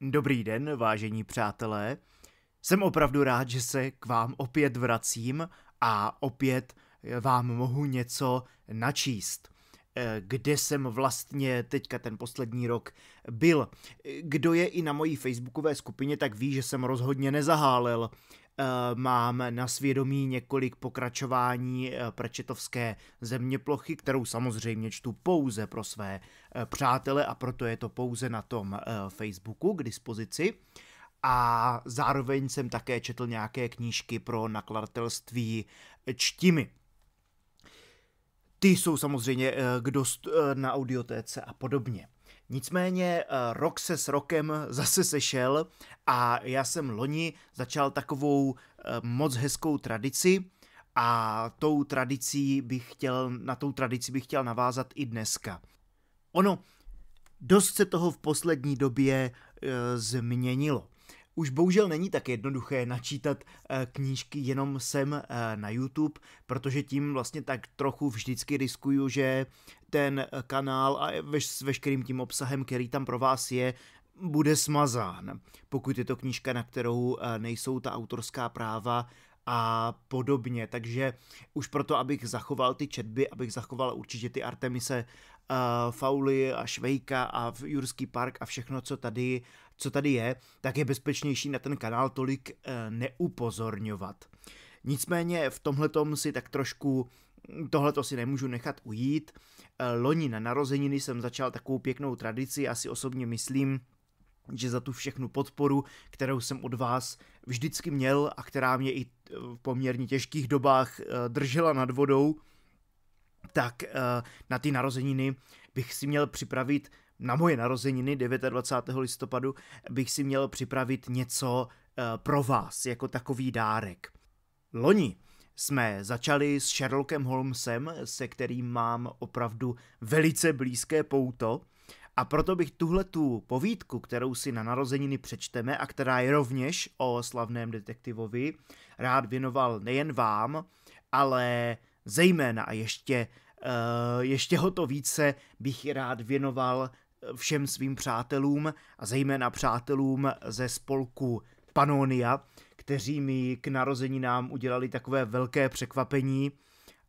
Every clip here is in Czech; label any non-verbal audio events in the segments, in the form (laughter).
Dobrý den, vážení přátelé. Jsem opravdu rád, že se k vám opět vracím a opět eh, vám mohu něco načíst. Eh, kde jsem vlastně teďka ten poslední rok byl. Eh, kdo je i na mojí facebookové skupině, tak ví, že jsem rozhodně nezahálel. Eh, mám na svědomí několik pokračování eh, prečetovské zeměplochy, kterou samozřejmě čtu pouze pro své eh, přátele a proto je to pouze na tom Facebooku k dispozici. A zároveň jsem také četl nějaké knížky pro nakladatelství Čtimi. Ty jsou samozřejmě k dost na audiotéce a podobně. Nicméně eh, rok se s rokem zase sešel a já jsem loni začal takovou eh, moc hezkou tradici a tou tradicí bych chtěl, na tou tradici bych chtěl navázat i dneska. Ono, dost se toho v poslední době e, změnilo. Už bohužel není tak jednoduché načítat e, knížky jenom sem e, na YouTube, protože tím vlastně tak trochu vždycky riskuju, že ten eh, kanál a veš, s veškerým tím obsahem, který tam pro vás je, bude smazán, pokud je to knížka, na kterou eh, nejsou ta autorská práva a podobně. Takže už proto, abych zachoval ty četby, abych zachoval určitě ty Artemise uh, Fauly a Švejka a v Jurský park a všechno, co tady, co tady je, tak je bezpečnější na ten kanál tolik uh, neupozorňovat. Nicméně v tomhletom si tak trošku tohle to si nemůžu nechat ujít. Eh, loni na narozeniny jsem začal takovou pěknou tradici, asi osobně myslím, že za tu všechnu podporu, kterou jsem od vás vždycky měl a která mě i eh, v poměrně těžkých dobách eh, držela nad vodou, tak na ty narozeniny bych si měl připravit, na moje narozeniny 29. listopadu, bych si měl připravit něco pro vás jako takový dárek. Loni jsme začali s Sherlockem Holmesem, se kterým mám opravdu velice blízké pouto. A proto bych tuhle tu povídku, kterou si na narozeniny přečteme a která je rovněž o slavném detektivovi, rád věnoval nejen vám, ale zejména a ještě, eh, ještě ho to více bych rád věnoval eh, všem svým přátelům a zejména přátelům ze spolku Panonia, kteří mi k narození nám udělali takové velké překvapení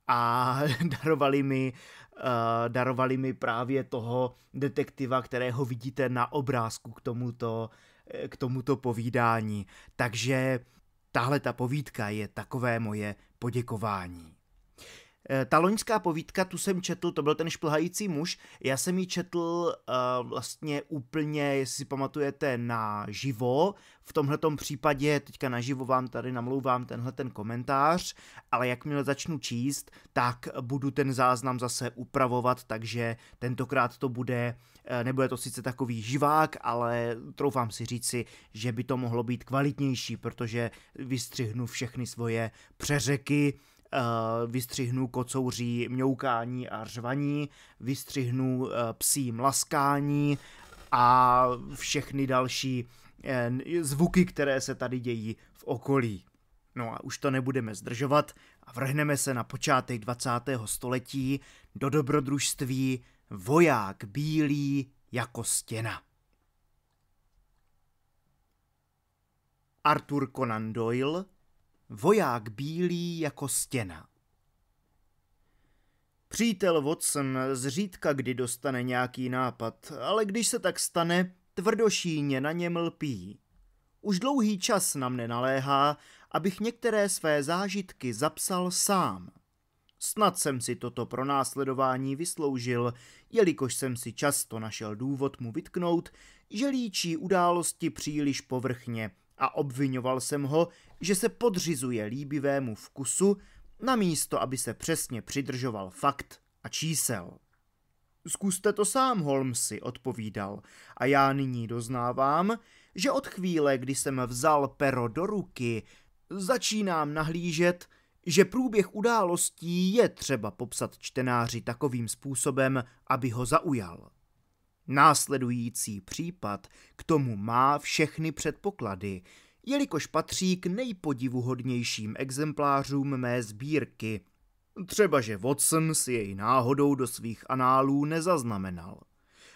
a (laughs) darovali mi, uh, darovali mi právě toho detektiva, kterého vidíte na obrázku k tomuto, eh, k tomuto povídání. Takže tahle ta povídka je takové moje poděkování. Eh, ta loňská povídka, tu jsem četl, to byl ten šplhající muž, já jsem ji četl uh, vlastně úplně, jestli si pamatujete, na živo. V tomhle případě, teďka na živo vám tady namlouvám tenhle ten komentář, ale jakmile začnu číst, tak budu ten záznam zase upravovat, takže tentokrát to bude, eh, nebude to sice takový živák, ale troufám si říci, že by to mohlo být kvalitnější, protože vystřihnu všechny svoje přeřeky, Eh, vystřihnu kocouří mňoukání a řvaní, vystřihnu eh, psí mlaskání a všechny další eh, zvuky, které se tady dějí v okolí. No a už to nebudeme zdržovat a vrhneme se na počátek 20. století do dobrodružství Voják bílý jako stěna. Arthur Conan Doyle voják bílý jako stěna. Přítel Watson zřídka kdy dostane nějaký nápad, ale když se tak stane, tvrdošíně na něm lpí. Už dlouhý čas na mne naléhá, abych některé své zážitky zapsal sám. Snad jsem si toto pronásledování vysloužil, jelikož jsem si často našel důvod mu vytknout, že líčí události příliš povrchně a obvinoval jsem ho, že se podřizuje líbivému vkusu, namísto aby se přesně přidržoval fakt a čísel. Zkuste to sám, Holmesy, odpovídal, a já nyní doznávám, že od chvíle, kdy jsem vzal pero do ruky, začínám nahlížet, že průběh událostí je třeba popsat čtenáři takovým způsobem, aby ho zaujal. Následující případ k tomu má všechny předpoklady, jelikož patří k nejpodivuhodnějším exemplářům mé sbírky. Třeba, že Watson si jej náhodou do svých análů nezaznamenal.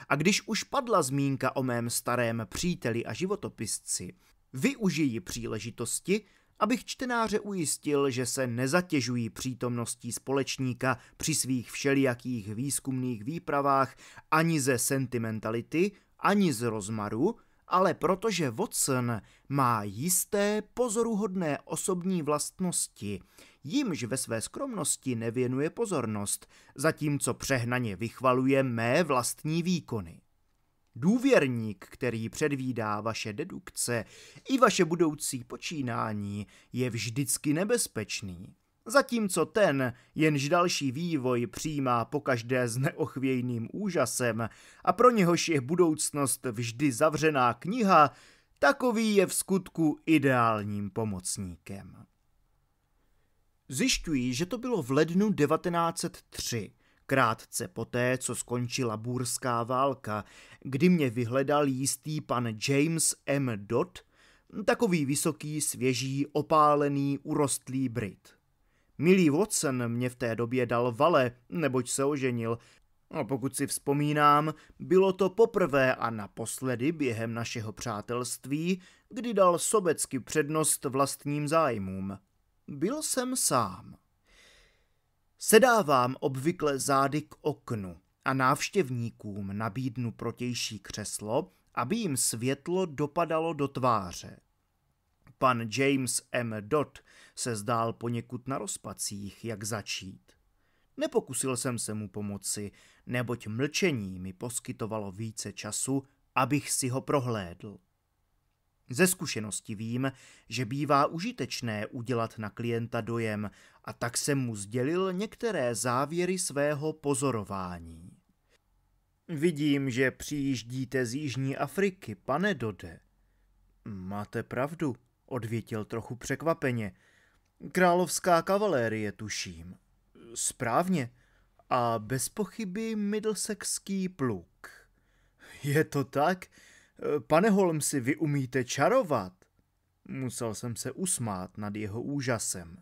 A když už padla zmínka o mém starém příteli a životopisci, využiji příležitosti, abych čtenáře ujistil, že se nezatěžují přítomností společníka při svých všelijakých výzkumných výpravách ani ze sentimentality, ani z rozmaru, ale protože Watson má jisté pozoruhodné osobní vlastnosti, jimž ve své skromnosti nevěnuje pozornost, zatímco přehnaně vychvaluje mé vlastní výkony. Důvěrník, který předvídá vaše dedukce i vaše budoucí počínání, je vždycky nebezpečný. Zatímco ten, jenž další vývoj přijímá pokaždé s neochvějným úžasem a pro něhož je budoucnost vždy zavřená kniha, takový je v skutku ideálním pomocníkem. Zjišťují, že to bylo v lednu 1903, Krátce poté, co skončila bůrská válka, kdy mě vyhledal jistý pan James M. Dot, takový vysoký, svěží, opálený, urostlý Brit. Milý Watson mě v té době dal vale, neboť se oženil. A pokud si vzpomínám, bylo to poprvé a naposledy během našeho přátelství, kdy dal sobecky přednost vlastním zájmům. Byl jsem sám. Sedávám obvykle zády k oknu a návštěvníkům nabídnu protější křeslo, aby jim světlo dopadalo do tváře. Pan James M. Dodd se zdál poněkud na rozpacích, jak začít. Nepokusil jsem se mu pomoci, neboť mlčení mi poskytovalo více času, abych si ho prohlédl. Ze zkušenosti vím, že bývá užitečné udělat na klienta dojem a tak jsem mu sdělil některé závěry svého pozorování. Vidím, že přijíždíte z Jižní Afriky, pane Dode. Máte pravdu, odvětil trochu překvapeně. Královská kavalérie, tuším. Správně. A bez pochyby Middlesexský pluk. Je to tak? Eh, pane Holmesi, vy umíte čarovat? Musel jsem se usmát nad jeho úžasem.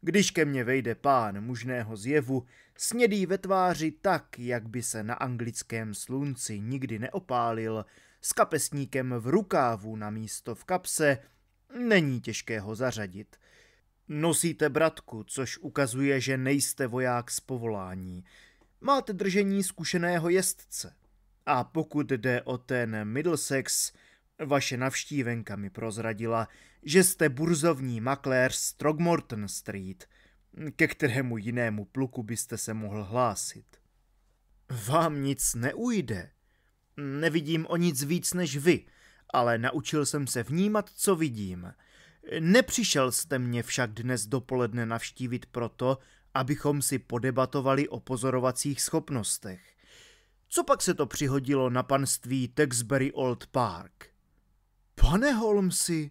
Když ke mně vejde pán mužného zjevu, snědý ve tváři tak, jak by se na anglickém slunci nikdy neopálil, s kapesníkem v rukávu na místo v kapse, není těžké ho zařadit. Nosíte bratku, což ukazuje, že nejste voják z povolání. Máte držení zkušeného jezdce. A pokud jde o ten Middlesex, vaše navštívenka mi prozradila, že jste burzovní makléř z Trogmorton Street, ke kterému jinému pluku byste se mohl hlásit. Vám nic neujde. Nevidím o nic víc než vy, ale naučil jsem se vnímat, co vidím. Nepřišel jste mě však dnes dopoledne navštívit proto, abychom si podebatovali o pozorovacích schopnostech. Co pak se to přihodilo na panství Texbury Old Park? Pane Holmesi!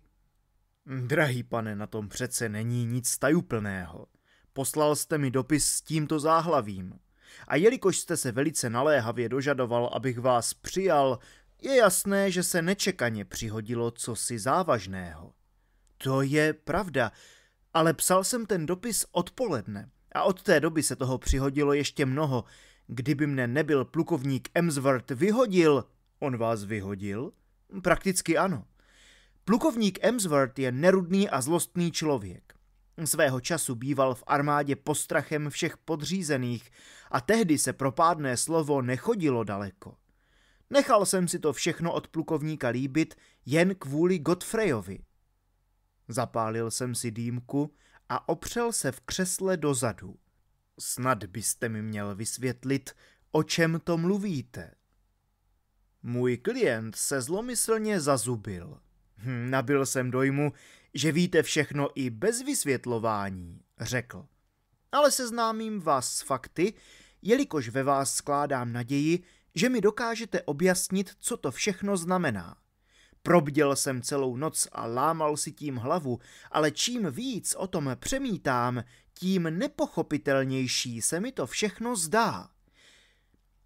Drahý pane, na tom přece není nic tajuplného. Poslal jste mi dopis s tímto záhlavím. A jelikož jste se velice naléhavě dožadoval, abych vás přijal, je jasné, že se nečekaně přihodilo cosi závažného. To je pravda, ale psal jsem ten dopis odpoledne a od té doby se toho přihodilo ještě mnoho, Kdyby mne nebyl plukovník Emsworth vyhodil, on vás vyhodil? Prakticky ano. Plukovník Emsworth je nerudný a zlostný člověk. Svého času býval v armádě postrachem všech podřízených a tehdy se propádné slovo nechodilo daleko. Nechal jsem si to všechno od plukovníka líbit jen kvůli Godfreyovi. Zapálil jsem si dýmku a opřel se v křesle dozadu. Snad byste mi měl vysvětlit, o čem to mluvíte. Můj klient se zlomyslně zazubil. Hm, nabil jsem dojmu, že víte všechno i bez vysvětlování, řekl. Ale seznámím vás s fakty, jelikož ve vás skládám naději, že mi dokážete objasnit, co to všechno znamená. Probděl jsem celou noc a lámal si tím hlavu, ale čím víc o tom přemítám, tím nepochopitelnější se mi to všechno zdá.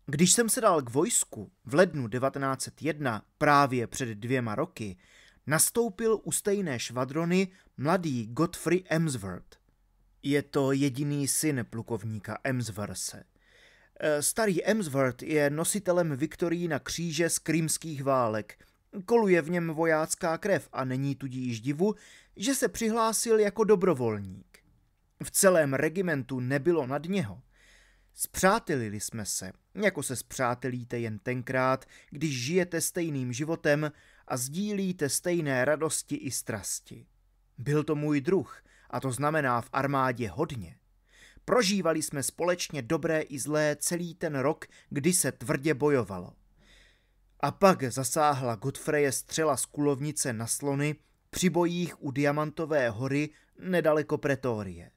Když jsem se dal k vojsku v lednu 1901, právě před dvěma roky, nastoupil u stejné švadrony mladý Godfrey Emsworth. Je to jediný syn plukovníka Emsworthse. Eh, starý Emsworth je nositelem Viktorína kříže z krymských válek – Koluje v něm vojácká krev a není tudíž divu, že se přihlásil jako dobrovolník. V celém regimentu nebylo nad něho. Zpřátelili jsme se, jako se zpřátelíte jen tenkrát, když žijete stejným životem a sdílíte stejné radosti i strasti. Byl to můj druh a to znamená v armádě hodně. Prožívali jsme společně dobré i zlé celý ten rok, kdy se tvrdě bojovalo a pak zasáhla Godfreje střela z kulovnice na slony při bojích u Diamantové hory nedaleko Pretorie.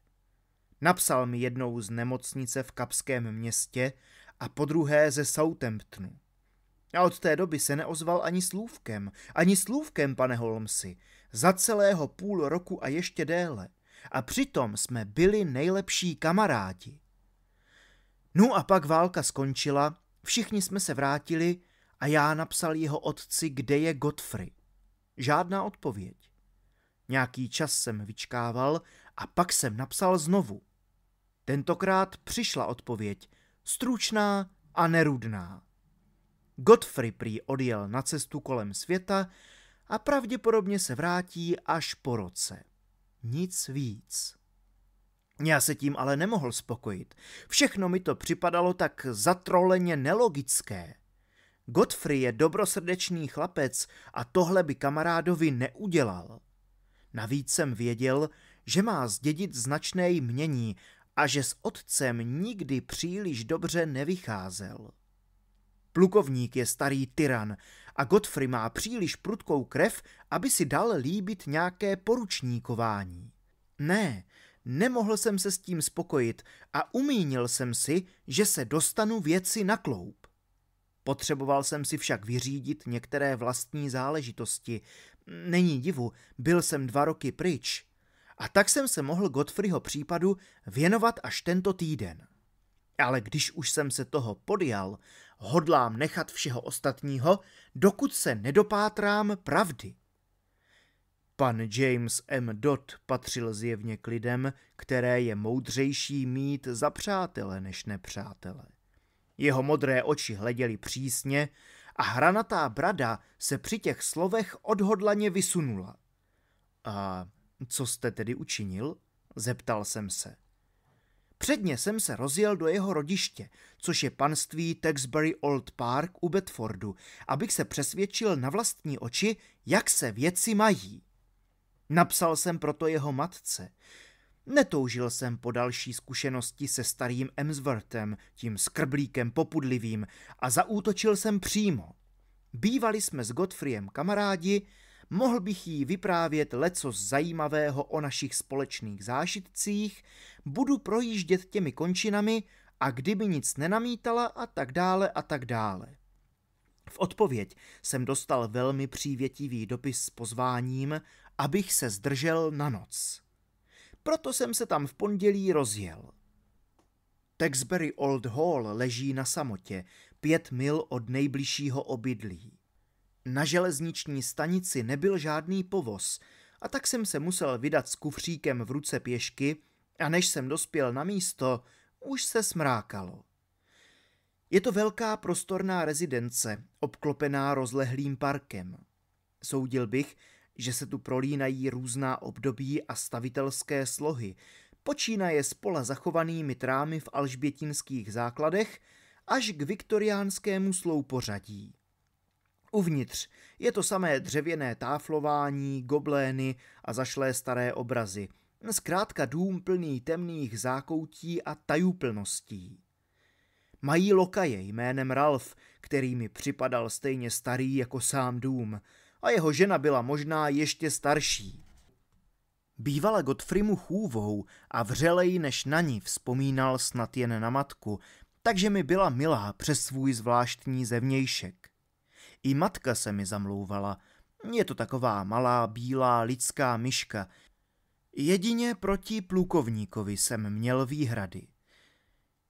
Napsal mi jednou z nemocnice v Kapském městě a po druhé ze Southamptonu. A od té doby se neozval ani slůvkem, ani slůvkem, pane Holmesi, za celého půl roku a ještě déle. A přitom jsme byli nejlepší kamarádi. No a pak válka skončila, všichni jsme se vrátili a já napsal jeho otci, kde je Godfrey. Žádná odpověď. Nějaký čas jsem vyčkával a pak jsem napsal znovu. Tentokrát přišla odpověď, stručná a nerudná. Godfrey prý odjel na cestu kolem světa a pravděpodobně se vrátí až po roce. Nic víc. Já se tím ale nemohl spokojit. Všechno mi to připadalo tak zatroleně nelogické – Godfrey je dobrosrdečný chlapec a tohle by kamarádovi neudělal. Navíc jsem věděl, že má zdědit značné jmění a že s otcem nikdy příliš dobře nevycházel. Plukovník je starý tyran a Godfrey má příliš prudkou krev, aby si dal líbit nějaké poručníkování. Ne, nemohl jsem se s tím spokojit a umínil jsem si, že se dostanu věci na kloup. Potřeboval jsem si však vyřídit některé vlastní záležitosti. Není divu, byl jsem dva roky pryč. A tak jsem se mohl Godfreyho případu věnovat až tento týden. Ale když už jsem se toho podjal, hodlám nechat všeho ostatního, dokud se nedopátrám pravdy. Pan James M. Dodd patřil zjevně k lidem, které je moudřejší mít za přátele než nepřátele. Jeho modré oči hleděly přísně a hranatá brada se při těch slovech odhodlaně vysunula. A co jste tedy učinil? zeptal jsem se. Předně jsem se rozjel do jeho rodiště, což je panství Texbury Old Park u Bedfordu, abych se přesvědčil na vlastní oči, jak se věci mají. Napsal jsem proto jeho matce, Netoužil jsem po další zkušenosti se starým Emsworthem, tím skrblíkem popudlivým, a zaútočil jsem přímo. Bývali jsme s Godfriem kamarádi, mohl bych jí vyprávět leco zajímavého o našich společných zážitcích, budu projíždět těmi končinami a kdyby nic nenamítala a tak dále a tak dále. V odpověď jsem dostal velmi přívětivý dopis s pozváním, abych se zdržel na noc. Proto jsem se tam v pondělí rozjel. Texbury Old Hall leží na samotě, pět mil od nejbližšího obydlí. Na železniční stanici nebyl žádný povoz a tak jsem se musel vydat s kufříkem v ruce pěšky a než jsem dospěl na místo, už se smrákalo. Je to velká prostorná rezidence, obklopená rozlehlým parkem. Soudil bych, že se tu prolínají různá období a stavitelské slohy, počínaje spola zachovanými trámy v alžbětinských základech až k viktoriánskému sloupořadí. Uvnitř je to samé dřevěné táflování, goblény a zašlé staré obrazy. Zkrátka dům plný temných zákoutí a tajuplností. Mají lokaje jménem Ralf, který mi připadal stejně starý jako sám dům – a jeho žena byla možná ještě starší. Bývala Godfrimu chůvou a vřelej než na ní vzpomínal snad jen na matku, takže mi byla milá přes svůj zvláštní zevnějšek. I matka se mi zamlouvala. Je to taková malá bílá lidská myška. Jedině proti plukovníkovi jsem měl výhrady.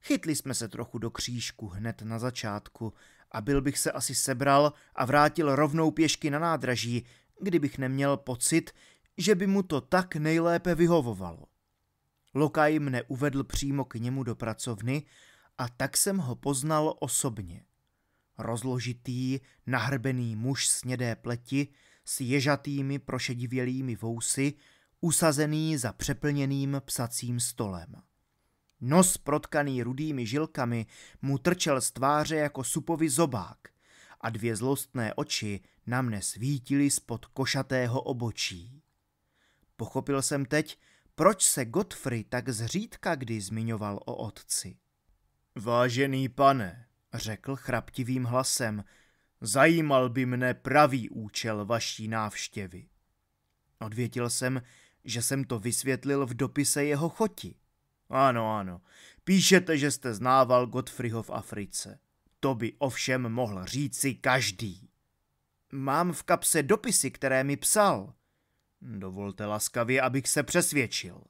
Chytli jsme se trochu do křížku hned na začátku – a byl bych se asi sebral a vrátil rovnou pěšky na nádraží, kdybych neměl pocit, že by mu to tak nejlépe vyhovovalo. Lokaj mne uvedl přímo k němu do pracovny a tak jsem ho poznal osobně. Rozložitý, nahrbený muž snědé pleti s ježatými prošedivělými vousy, usazený za přeplněným psacím stolem. Nos protkaný rudými žilkami mu trčel z tváře jako supový zobák a dvě zlostné oči na mne svítily spod košatého obočí. Pochopil jsem teď, proč se Godfrey tak zřídka kdy zmiňoval o otci. Vážený pane, řekl chraptivým hlasem, zajímal by mne pravý účel vaší návštěvy. Odvětil jsem, že jsem to vysvětlil v dopise jeho choti. Ano, ano. Píšete, že jste znával Godfreyho v Africe. To by ovšem mohl říci každý. Mám v kapse dopisy, které mi psal. Dovolte laskavě, abych se přesvědčil.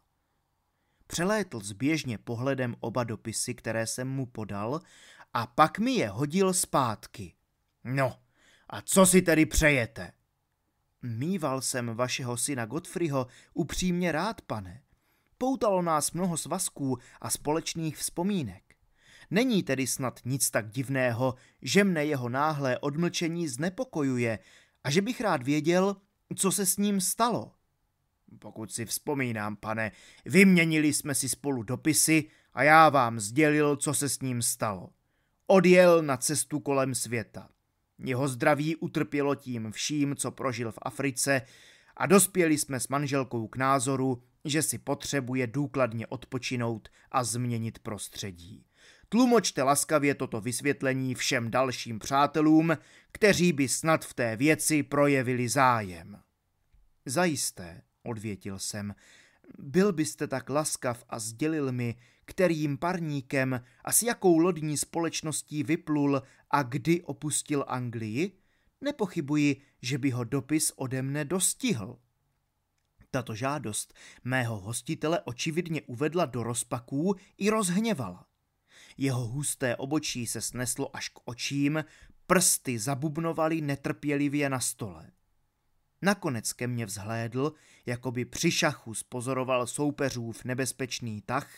Přelétl zběžně pohledem oba dopisy, které jsem mu podal, a pak mi je hodil zpátky. No, a co si tedy přejete? Mýval jsem vašeho syna Godfreyho upřímně rád, pane. Poutalo nás mnoho svazků a společných vzpomínek. Není tedy snad nic tak divného, že mne jeho náhlé odmlčení znepokojuje a že bych rád věděl, co se s ním stalo. Pokud si vzpomínám, pane, vyměnili jsme si spolu dopisy a já vám sdělil, co se s ním stalo. Odjel na cestu kolem světa. Jeho zdraví utrpělo tím vším, co prožil v Africe a dospěli jsme s manželkou k názoru, že si potřebuje důkladně odpočinout a změnit prostředí. Tlumočte laskavě toto vysvětlení všem dalším přátelům, kteří by snad v té věci projevili zájem. Zajisté, odvětil jsem, byl byste tak laskav a sdělil mi, kterým parníkem a s jakou lodní společností vyplul a kdy opustil Anglii? Nepochybuji, že by ho dopis ode mne dostihl. Tato žádost mého hostitele očividně uvedla do rozpaků i rozhněvala. Jeho husté obočí se sneslo až k očím, prsty zabubnovaly netrpělivě na stole. Nakonec ke mně vzhlédl, jako by při šachu spozoroval soupeřův nebezpečný tah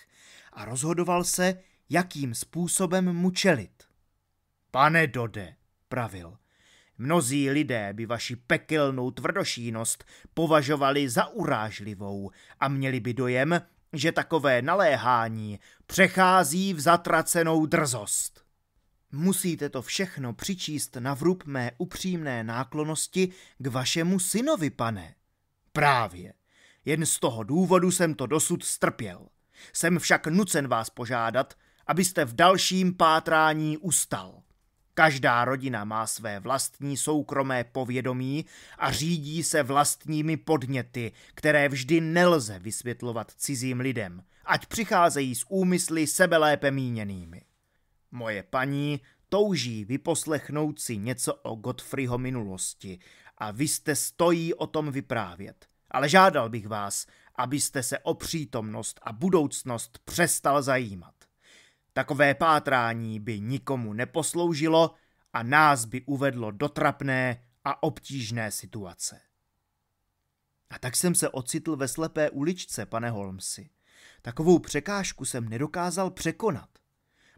a rozhodoval se, jakým způsobem mu čelit. Pane Dode, pravil, Mnozí lidé by vaši pekelnou tvrdošínost považovali za urážlivou a měli by dojem, že takové naléhání přechází v zatracenou drzost. Musíte to všechno přičíst na vrub mé upřímné náklonosti k vašemu synovi, pane. Právě. Jen z toho důvodu jsem to dosud strpěl. Jsem však nucen vás požádat, abyste v dalším pátrání ustal. Každá rodina má své vlastní soukromé povědomí a řídí se vlastními podněty, které vždy nelze vysvětlovat cizím lidem, ať přicházejí s úmysly sebelépe míněnými. Moje paní touží vyposlechnout si něco o Godfreyho minulosti a vy jste stojí o tom vyprávět. Ale žádal bych vás, abyste se o přítomnost a budoucnost přestal zajímat. Takové pátrání by nikomu neposloužilo a nás by uvedlo do trapné a obtížné situace. A tak jsem se ocitl ve slepé uličce, pane Holmesi. Takovou překážku jsem nedokázal překonat.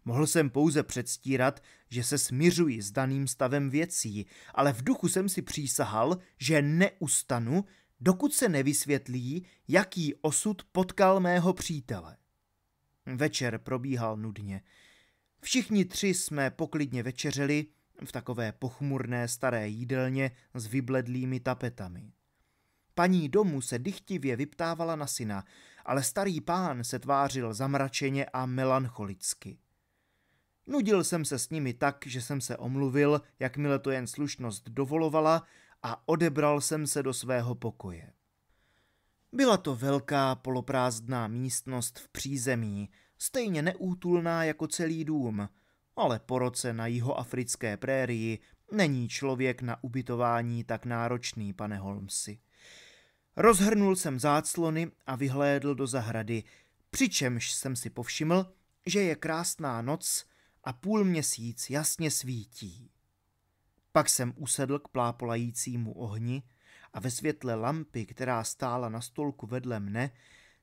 Mohl jsem pouze předstírat, že se smiřuji s daným stavem věcí, ale v duchu jsem si přísahal, že neustanu, dokud se nevysvětlí, jaký osud potkal mého přítele. Večer probíhal nudně. Všichni tři jsme poklidně večeřeli v takové pochmurné staré jídelně s vybledlými tapetami. Paní domu se dychtivě vyptávala na syna, ale starý pán se tvářil zamračeně a melancholicky. Nudil jsem se s nimi tak, že jsem se omluvil, jakmile to jen slušnost dovolovala, a odebral jsem se do svého pokoje. Byla to velká poloprázdná místnost v přízemí, stejně neútulná jako celý dům, ale po roce na jihoafrické prérii není člověk na ubytování tak náročný, pane Holmesi. Rozhrnul jsem záclony a vyhlédl do zahrady, přičemž jsem si povšiml, že je krásná noc a půl měsíc jasně svítí. Pak jsem usedl k plápolajícímu ohni, a ve světle lampy, která stála na stolku vedle mne,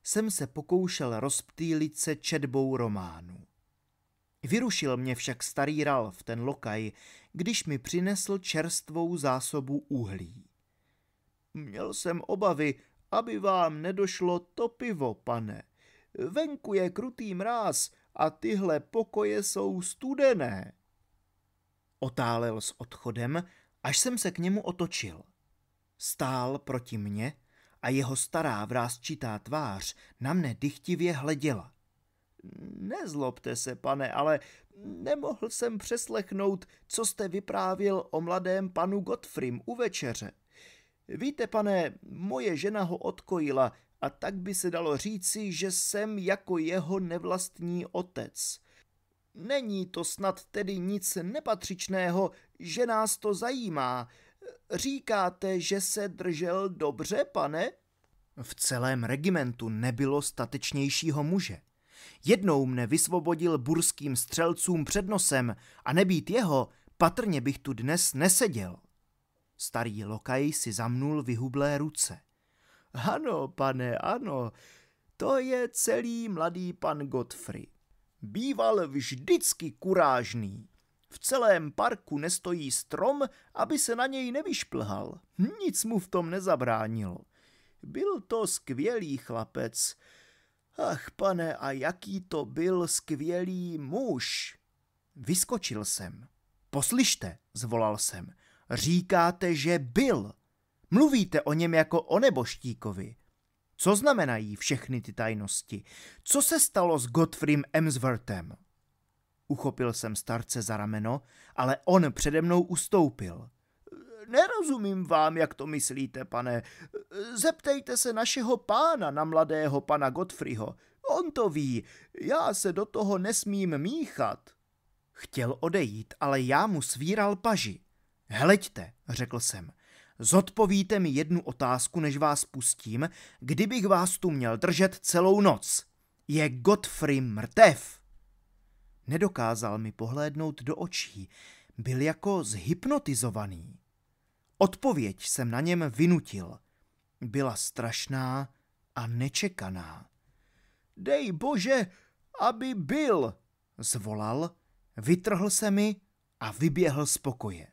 jsem se pokoušel rozptýlit se četbou románu. Vyrušil mě však starý Ralf, ten lokaj, když mi přinesl čerstvou zásobu uhlí. Měl jsem obavy, aby vám nedošlo to pivo, pane. Venku je krutý mráz a tyhle pokoje jsou studené. Otálel s odchodem, až jsem se k němu otočil stál proti mně a jeho stará vrázčitá tvář na mne dychtivě hleděla. Nezlobte se, pane, ale nemohl jsem přeslechnout, co jste vyprávěl o mladém panu Gottfrim u večeře. Víte, pane, moje žena ho odkojila a tak by se dalo říci, že jsem jako jeho nevlastní otec. Není to snad tedy nic nepatřičného, že nás to zajímá, Říkáte, že se držel dobře, pane? V celém regimentu nebylo statečnějšího muže. Jednou mne vysvobodil burským střelcům před nosem a nebýt jeho, patrně bych tu dnes neseděl. Starý lokaj si zamnul vyhublé ruce. Ano, pane, ano, to je celý mladý pan Godfrey. Býval vždycky kurážný. V celém parku nestojí strom, aby se na něj nevyšplhal. Nic mu v tom nezabránilo. Byl to skvělý chlapec. Ach, pane, a jaký to byl skvělý muž! Vyskočil jsem. Poslyšte, zvolal jsem. Říkáte, že byl. Mluvíte o něm jako o neboštíkovi. Co znamenají všechny ty tajnosti? Co se stalo s Gottfriedem Emsworthem? Uchopil jsem starce za rameno, ale on přede mnou ustoupil. Nerozumím vám, jak to myslíte, pane. Zeptejte se našeho pána na mladého pana Godfriho. On to ví, já se do toho nesmím míchat. Chtěl odejít, ale já mu svíral paži. Heleďte, řekl jsem, zodpovíte mi jednu otázku, než vás pustím, kdybych vás tu měl držet celou noc. Je Godfrey mrtev? Nedokázal mi pohlédnout do očí, byl jako zhypnotizovaný. Odpověď jsem na něm vynutil. Byla strašná a nečekaná. Dej bože, aby byl, zvolal, vytrhl se mi a vyběhl z pokoje.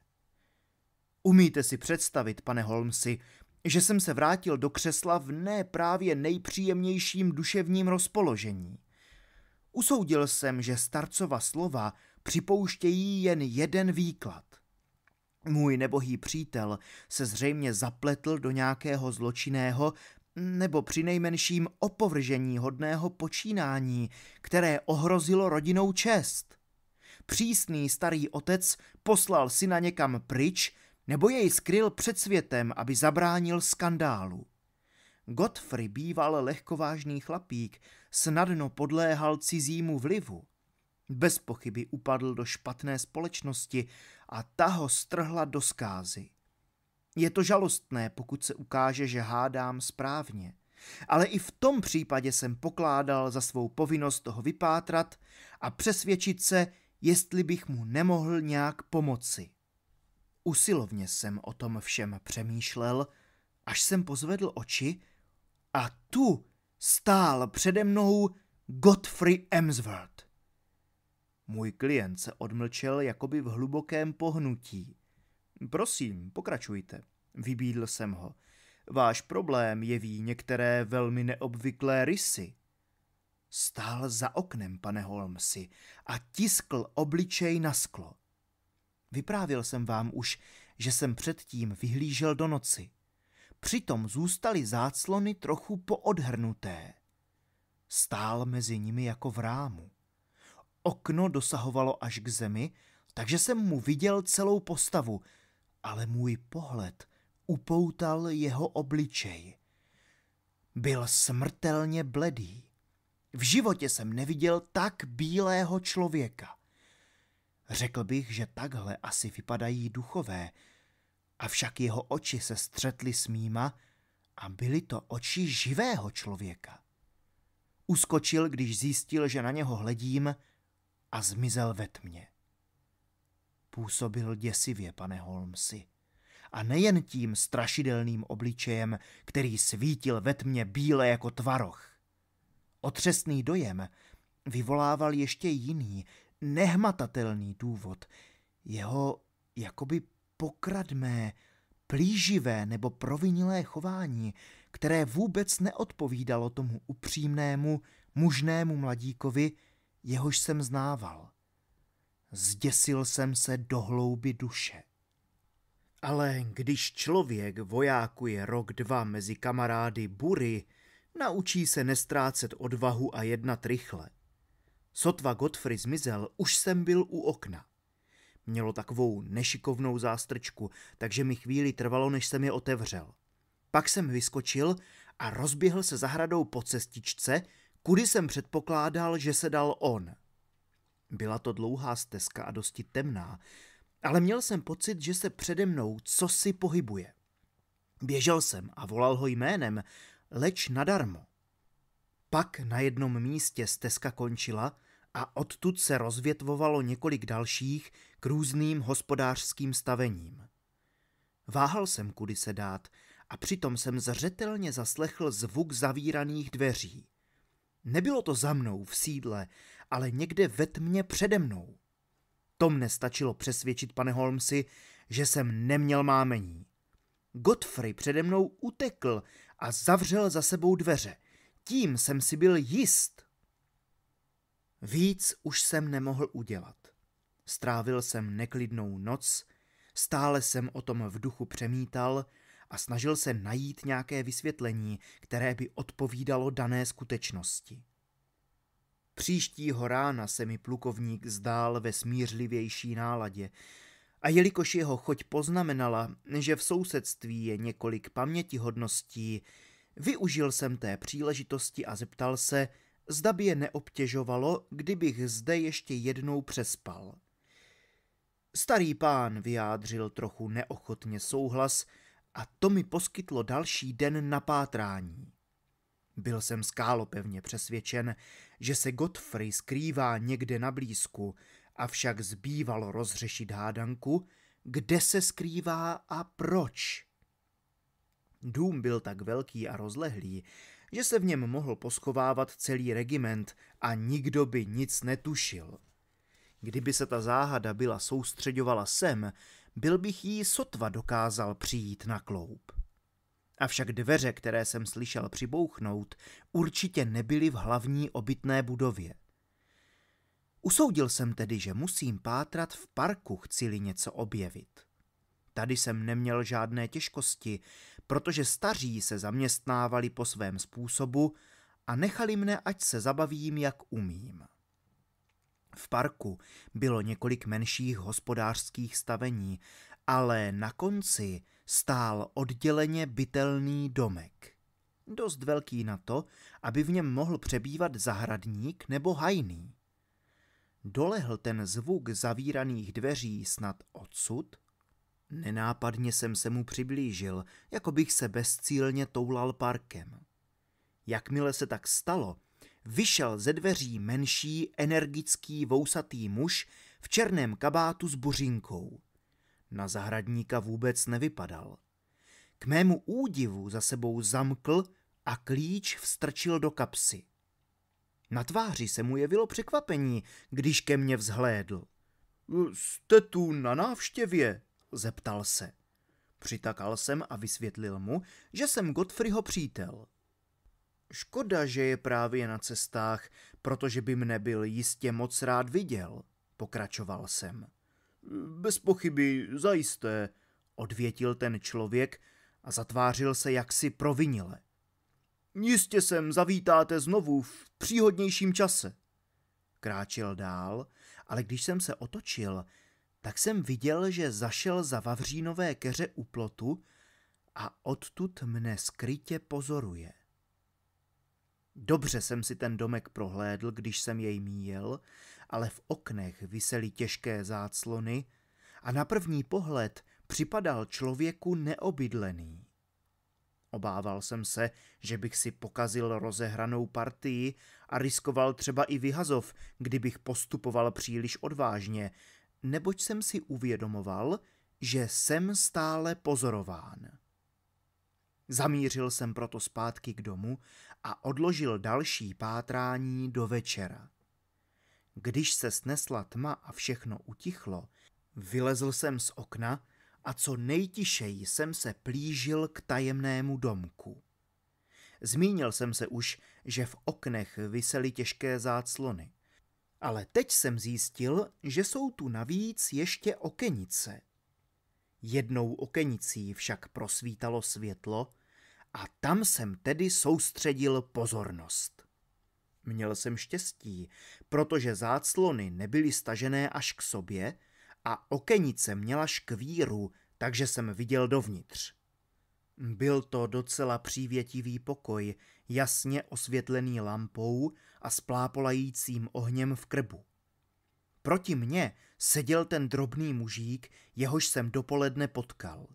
Umíte si představit, pane Holmesi, že jsem se vrátil do křesla v ne právě nejpříjemnějším duševním rozpoložení. Usoudil jsem, že starcova slova připouštějí jen jeden výklad. Můj nebohý přítel se zřejmě zapletl do nějakého zločinného nebo při nejmenším opovržení hodného počínání, které ohrozilo rodinou čest. Přísný starý otec poslal syna někam pryč nebo jej skryl před světem, aby zabránil skandálu. Godfrey býval lehkovážný chlapík, snadno podléhal cizímu vlivu. Bez pochyby upadl do špatné společnosti a ta ho strhla do skázy. Je to žalostné, pokud se ukáže, že hádám správně. Ale i v tom případě jsem pokládal za svou povinnost toho vypátrat a přesvědčit se, jestli bych mu nemohl nějak pomoci. Usilovně jsem o tom všem přemýšlel, až jsem pozvedl oči a tu stál přede mnou Godfrey Emsworth. Můj klient se odmlčel jakoby v hlubokém pohnutí. Prosím, pokračujte, vybídl jsem ho. Váš problém jeví některé velmi neobvyklé rysy. Stál za oknem, pane Holmesi, a tiskl obličej na sklo. Vyprávěl jsem vám už, že jsem předtím vyhlížel do noci. Přitom zůstaly záclony trochu poodhrnuté. Stál mezi nimi jako v rámu. Okno dosahovalo až k zemi, takže jsem mu viděl celou postavu, ale můj pohled upoutal jeho obličej. Byl smrtelně bledý. V životě jsem neviděl tak bílého člověka. Řekl bych, že takhle asi vypadají duchové – avšak jeho oči se střetly s mýma a byly to oči živého člověka. Uskočil, když zjistil, že na něho hledím a zmizel ve tmě. Působil děsivě, pane Holmesy, a nejen tím strašidelným obličejem, který svítil ve tmě bíle jako tvaroch. Otřesný dojem vyvolával ještě jiný, nehmatatelný důvod, jeho jakoby Pokradmé plíživé nebo provinilé chování, které vůbec neodpovídalo tomu upřímnému, mužnému mladíkovi, jehož jsem znával. Zděsil jsem se do hlouby duše. Ale když člověk vojákuje rok dva mezi kamarády bury, naučí se nestrácet odvahu a jednat rychle. Sotva Godfrey zmizel, už jsem byl u okna. Mělo takovou nešikovnou zástrčku, takže mi chvíli trvalo, než jsem je otevřel. Pak jsem vyskočil a rozběhl se zahradou po cestičce, kudy jsem předpokládal, že se dal on. Byla to dlouhá stezka a dosti temná, ale měl jsem pocit, že se přede mnou cosi pohybuje. Běžel jsem a volal ho jménem, leč nadarmo. Pak na jednom místě stezka končila a odtud se rozvětvovalo několik dalších k různým hospodářským stavením. Váhal jsem, kudy se dát, a přitom jsem zřetelně zaslechl zvuk zavíraných dveří. Nebylo to za mnou v sídle, ale někde ve tmě přede mnou. To mne stačilo přesvědčit, pane Holmesy, že jsem neměl mámení. Godfrey přede mnou utekl a zavřel za sebou dveře. Tím jsem si byl jist, Víc už jsem nemohl udělat. Strávil jsem neklidnou noc, stále jsem o tom v duchu přemítal a snažil se najít nějaké vysvětlení, které by odpovídalo dané skutečnosti. Příštího rána se mi plukovník zdál ve smířlivější náladě, a jelikož jeho choť poznamenala, že v sousedství je několik pamětihodností, využil jsem té příležitosti a zeptal se, zda by je neobtěžovalo, kdybych zde ještě jednou přespal. Starý pán vyjádřil trochu neochotně souhlas a to mi poskytlo další den na pátrání. Byl jsem skálopevně přesvědčen, že se Godfrey skrývá někde na blízku, avšak zbývalo rozřešit hádanku, kde se skrývá a proč. Dům byl tak velký a rozlehlý, že se v něm mohl poskovávat celý regiment a nikdo by nic netušil. Kdyby se ta záhada byla soustředovala sem, byl bych jí sotva dokázal přijít na kloup. Avšak dveře, které jsem slyšel přibouchnout, určitě nebyly v hlavní obytné budově. Usoudil jsem tedy, že musím pátrat v parku, chci-li něco objevit. Tady jsem neměl žádné těžkosti protože staří se zaměstnávali po svém způsobu a nechali mne, ať se zabavím, jak umím. V parku bylo několik menších hospodářských stavení, ale na konci stál odděleně bytelný domek. Dost velký na to, aby v něm mohl přebývat zahradník nebo hajný. Dolehl ten zvuk zavíraných dveří snad odsud – Nenápadně jsem se mu přiblížil, jako bych se bezcílně toulal parkem. Jakmile se tak stalo, vyšel ze dveří menší, energický, vousatý muž v černém kabátu s buřinkou. Na zahradníka vůbec nevypadal. K mému údivu za sebou zamkl a klíč vstrčil do kapsy. Na tváři se mu jevilo překvapení, když ke mně vzhlédl. Jste tu na návštěvě, zeptal se. Přitakal jsem a vysvětlil mu, že jsem Godfreyho přítel. Škoda, že je právě na cestách, protože by mne byl jistě moc rád viděl, pokračoval jsem. Bez pochyby, zajisté, odvětil ten člověk a zatvářil se jaksi provinile. Jistě sem zavítáte znovu v příhodnějším čase. Kráčel dál, ale když jsem se otočil, tak jsem viděl, že zašel za Vavřínové keře u plotu a odtud mne skrytě pozoruje. Dobře jsem si ten domek prohlédl, když jsem jej míjel, ale v oknech visely těžké záclony a na první pohled připadal člověku neobydlený. Obával jsem se, že bych si pokazil rozehranou partii a riskoval třeba i vyhazov, kdybych postupoval příliš odvážně, neboť jsem si uvědomoval, že jsem stále pozorován. Zamířil jsem proto zpátky k domu a odložil další pátrání do večera. Když se snesla tma a všechno utichlo, vylezl jsem z okna a co nejtišeji jsem se plížil k tajemnému domku. Zmínil jsem se už, že v oknech visely těžké záclony. Ale teď jsem zjistil, že jsou tu navíc ještě okenice. Jednou okenicí však prosvítalo světlo a tam jsem tedy soustředil pozornost. Měl jsem štěstí, protože záclony nebyly stažené až k sobě a okenice měla škvíru, takže jsem viděl dovnitř. Byl to docela přívětivý pokoj, jasně osvětlený lampou a splápolajícím ohněm v krbu. Proti mně seděl ten drobný mužík, jehož jsem dopoledne potkal.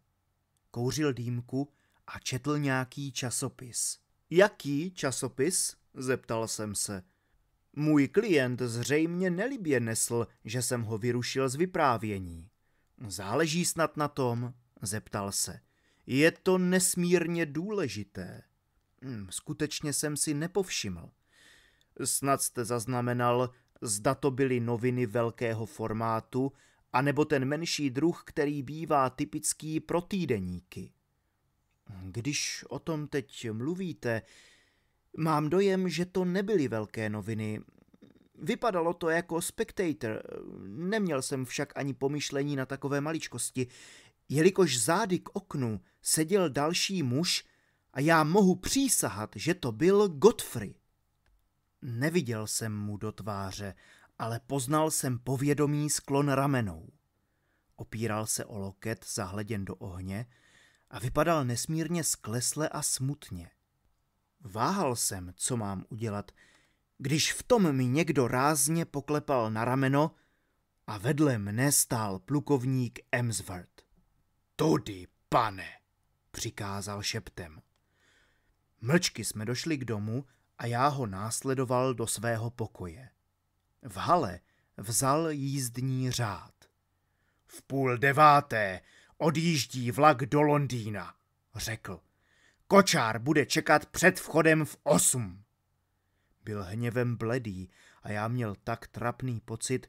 Kouřil dýmku a četl nějaký časopis. Jaký časopis? zeptal jsem se. Můj klient zřejmě nelibě nesl, že jsem ho vyrušil z vyprávění. Záleží snad na tom, zeptal se. Je to nesmírně důležité. Hm, skutečně jsem si nepovšiml. Snad jste zaznamenal, zda to byly noviny velkého formátu, anebo ten menší druh, který bývá typický pro týdeníky. Když o tom teď mluvíte, mám dojem, že to nebyly velké noviny. Vypadalo to jako spectator, neměl jsem však ani pomyšlení na takové maličkosti, jelikož zády k oknu seděl další muž a já mohu přísahat, že to byl Godfrey. Neviděl jsem mu do tváře, ale poznal jsem povědomý sklon ramenou. Opíral se o loket zahleděn do ohně a vypadal nesmírně sklesle a smutně. Váhal jsem, co mám udělat, když v tom mi někdo rázně poklepal na rameno a vedle mne stál plukovník Emsworth. Tudy, pane, přikázal šeptem. Mlčky jsme došli k domu a já ho následoval do svého pokoje. V hale vzal jízdní řád. V půl deváté odjíždí vlak do Londýna, řekl. Kočár bude čekat před vchodem v osm. Byl hněvem bledý a já měl tak trapný pocit,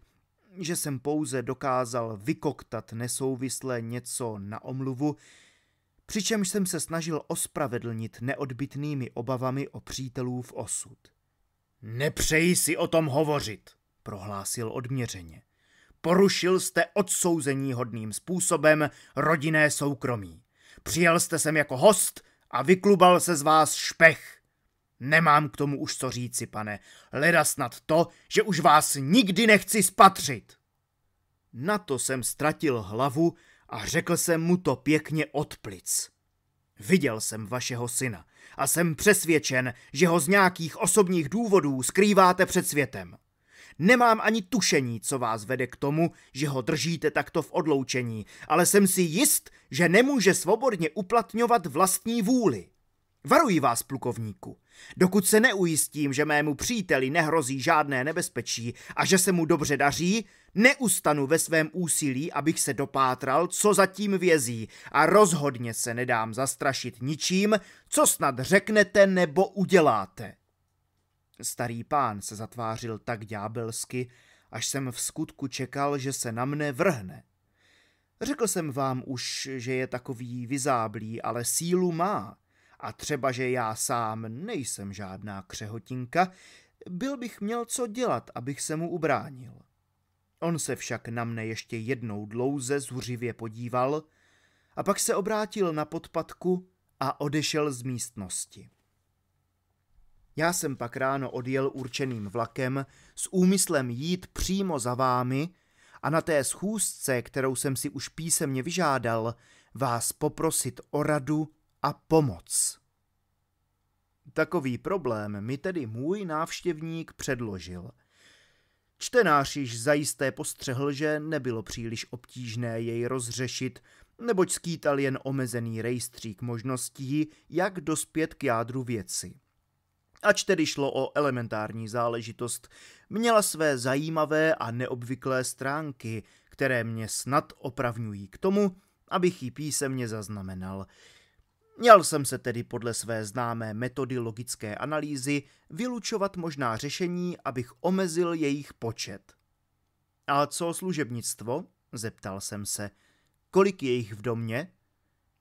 že jsem pouze dokázal vykoktat nesouvislé něco na omluvu, přičemž jsem se snažil ospravedlnit neodbitnými obavami o přítelův osud. Nepřeji si o tom hovořit, prohlásil odměřeně. Porušil jste odsouzení hodným způsobem rodinné soukromí. Přijel jste sem jako host a vyklubal se z vás špech. Nemám k tomu už co říci, pane. Leda snad to, že už vás nikdy nechci spatřit. Na to jsem ztratil hlavu a řekl jsem mu to pěkně od plic. Viděl jsem vašeho syna a jsem přesvědčen, že ho z nějakých osobních důvodů skrýváte před světem. Nemám ani tušení, co vás vede k tomu, že ho držíte takto v odloučení, ale jsem si jist, že nemůže svobodně uplatňovat vlastní vůli. Varuji vás, plukovníku. Dokud se neujistím, že mému příteli nehrozí žádné nebezpečí a že se mu dobře daří, neustanu ve svém úsilí, abych se dopátral, co zatím vězí a rozhodně se nedám zastrašit ničím, co snad řeknete nebo uděláte. Starý pán se zatvářil tak ďábelsky, až jsem v skutku čekal, že se na mne vrhne. Řekl jsem vám už, že je takový vyzáblý, ale sílu má – a třeba, že já sám nejsem žádná křehotinka, byl bych měl co dělat, abych se mu ubránil. On se však na mne ještě jednou dlouze zuřivě podíval a pak se obrátil na podpatku a odešel z místnosti. Já jsem pak ráno odjel určeným vlakem s úmyslem jít přímo za vámi a na té schůzce, kterou jsem si už písemně vyžádal, vás poprosit o radu a pomoc. Takový problém mi tedy můj návštěvník předložil. Čtenář již zajisté postřehl, že nebylo příliš obtížné jej rozřešit, neboť skýtal jen omezený rejstřík možností, jak dospět k jádru věci. Ač tedy šlo o elementární záležitost, měla své zajímavé a neobvyklé stránky, které mě snad opravňují k tomu, abych ji písemně zaznamenal – Měl jsem se tedy podle své známé metody logické analýzy vylučovat možná řešení, abych omezil jejich počet. A co služebnictvo? zeptal jsem se. Kolik je jich v domě?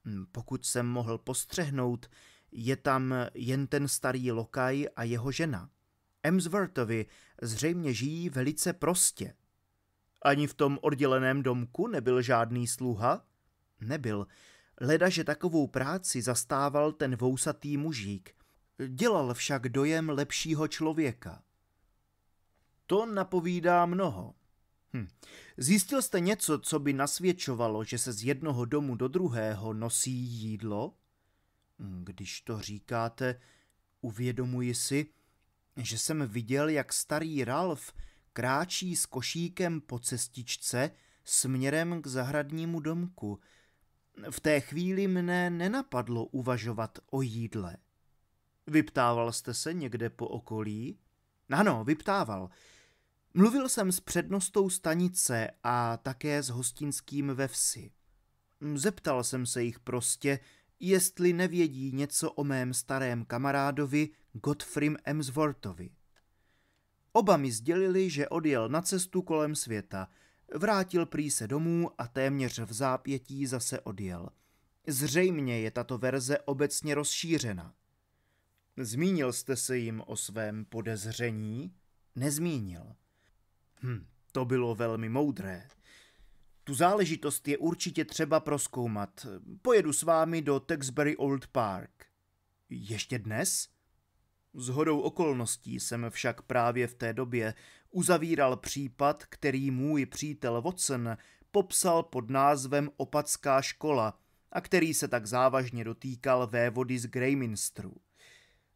Hm, pokud jsem mohl postřehnout, je tam jen ten starý lokaj a jeho žena. Emsworthovi zřejmě žijí velice prostě. Ani v tom odděleném domku nebyl žádný sluha? Nebyl. Leda, že takovou práci zastával ten vousatý mužík, dělal však dojem lepšího člověka. To napovídá mnoho. Hm. Zjistil jste něco, co by nasvědčovalo, že se z jednoho domu do druhého nosí jídlo? Hm, když to říkáte, uvědomuji si, že jsem viděl, jak starý Ralf kráčí s košíkem po cestičce směrem k zahradnímu domku – v té chvíli mne nenapadlo uvažovat o jídle. Vyptával jste se někde po okolí? Ano, vyptával. Mluvil jsem s přednostou stanice a také s hostinským ve vsi. Zeptal jsem se jich prostě, jestli nevědí něco o mém starém kamarádovi Godfrim Emsworthovi. Oba mi sdělili, že odjel na cestu kolem světa – Vrátil prý se domů a téměř v zápětí zase odjel. Zřejmě je tato verze obecně rozšířena. Zmínil jste se jim o svém podezření? Nezmínil. Hm, to bylo velmi moudré. Tu záležitost je určitě třeba proskoumat. Pojedu s vámi do Texbury Old Park. Ještě dnes? Z okolností jsem však právě v té době uzavíral případ, který můj přítel Watson popsal pod názvem Opatská škola a který se tak závažně dotýkal vévody z Greyminstru.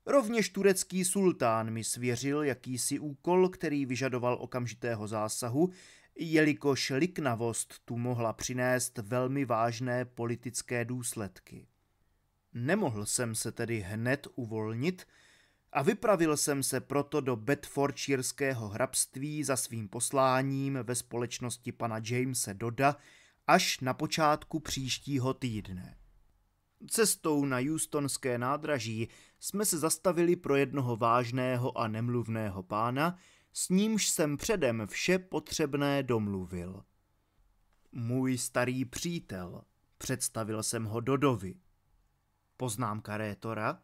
Rovněž turecký sultán mi svěřil jakýsi úkol, který vyžadoval okamžitého zásahu, jelikož liknavost tu mohla přinést velmi vážné politické důsledky. Nemohl jsem se tedy hned uvolnit, a vypravil jsem se proto do Bedfordshireského hrabství za svým posláním ve společnosti pana Jamese Doda až na počátku příštího týdne. Cestou na Houstonské nádraží jsme se zastavili pro jednoho vážného a nemluvného pána, s nímž jsem předem vše potřebné domluvil. Můj starý přítel, představil jsem ho Dodovi. Poznám karétora?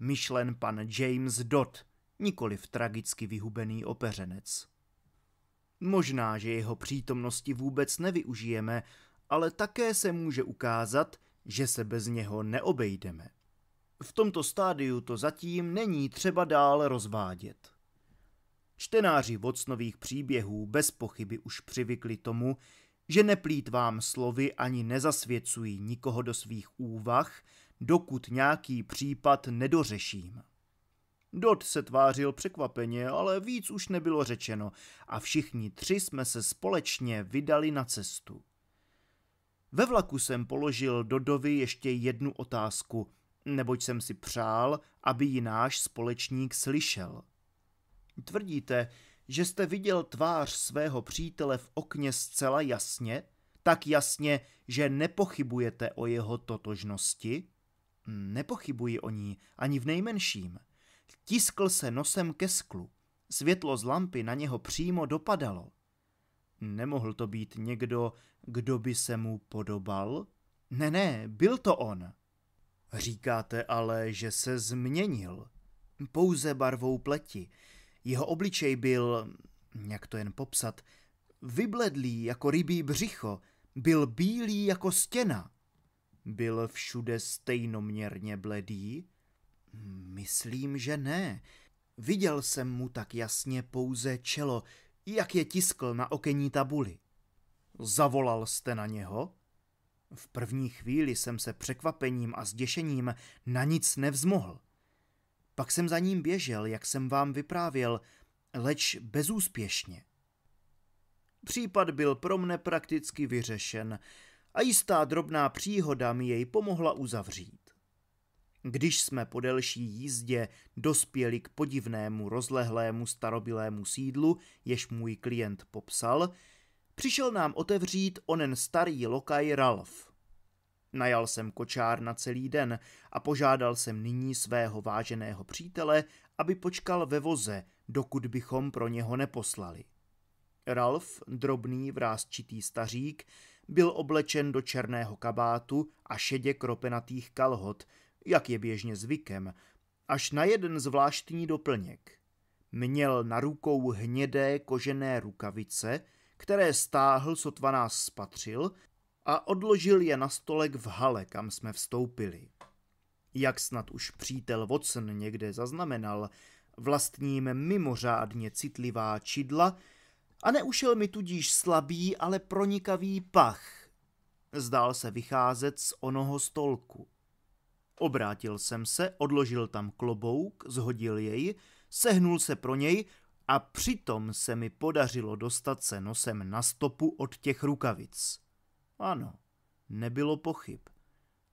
myšlen pan James Dodd, nikoli v tragicky vyhubený opeřenec. Možná, že jeho přítomnosti vůbec nevyužijeme, ale také se může ukázat, že se bez něho neobejdeme. V tomto stádiu to zatím není třeba dál rozvádět. Čtenáři vocnových příběhů bez pochyby už přivykli tomu, že vám slovy ani nezasvěcují nikoho do svých úvah dokud nějaký případ nedořeším. Dot se tvářil překvapeně, ale víc už nebylo řečeno a všichni tři jsme se společně vydali na cestu. Ve vlaku jsem položil Dodovi ještě jednu otázku, neboť jsem si přál, aby ji náš společník slyšel. Tvrdíte, že jste viděl tvář svého přítele v okně zcela jasně, tak jasně, že nepochybujete o jeho totožnosti? Nepochybuji o ní ani v nejmenším. Tiskl se nosem ke sklu. Světlo z lampy na něho přímo dopadalo. Nemohl to být někdo, kdo by se mu podobal? Ne, ne, byl to on. Říkáte ale, že se změnil. Pouze barvou pleti. Jeho obličej byl, jak to jen popsat, vybledlý jako rybí břicho, byl bílý jako stěna. Byl všude stejnoměrně bledý? Myslím, že ne. Viděl jsem mu tak jasně pouze čelo, jak je tiskl na okenní tabuli. Zavolal jste na něho? V první chvíli jsem se překvapením a zděšením na nic nevzmohl. Pak jsem za ním běžel, jak jsem vám vyprávěl, leč bezúspěšně. Případ byl pro mne prakticky vyřešen a jistá drobná příhoda mi jej pomohla uzavřít. Když jsme po delší jízdě dospěli k podivnému rozlehlému starobilému sídlu, jež můj klient popsal, přišel nám otevřít onen starý lokaj Ralf. Najal jsem kočár na celý den a požádal jsem nyní svého váženého přítele, aby počkal ve voze, dokud bychom pro něho neposlali. Ralf, drobný vrázčitý stařík, byl oblečen do černého kabátu a šedě kropenatých kalhot, jak je běžně zvykem, až na jeden zvláštní doplněk. Měl na rukou hnědé kožené rukavice, které stáhl, sotva nás spatřil, a odložil je na stolek v hale, kam jsme vstoupili. Jak snad už přítel Watson někde zaznamenal, vlastním mimořádně citlivá čidla – a neušel mi tudíž slabý, ale pronikavý pach. Zdál se vycházet z onoho stolku. Obrátil jsem se, odložil tam klobouk, zhodil jej, sehnul se pro něj a přitom se mi podařilo dostat se nosem na stopu od těch rukavic. Ano, nebylo pochyb.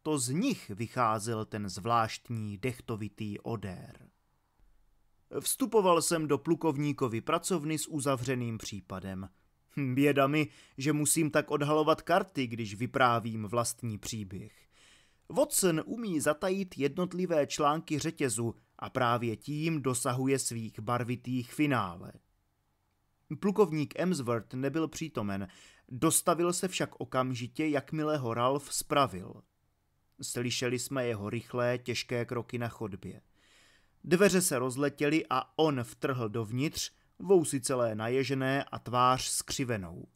To z nich vycházel ten zvláštní dechtovitý odér. Vstupoval jsem do plukovníkovy pracovny s uzavřeným případem. Běda mi, že musím tak odhalovat karty, když vyprávím vlastní příběh. Watson umí zatajit jednotlivé články řetězu a právě tím dosahuje svých barvitých finále. Plukovník Emsworth nebyl přítomen, dostavil se však okamžitě, jakmile ho Ralph spravil. Slyšeli jsme jeho rychlé, těžké kroky na chodbě. Dveře se rozletěly a on vtrhl dovnitř, vousy celé naježené a tvář skřivenou.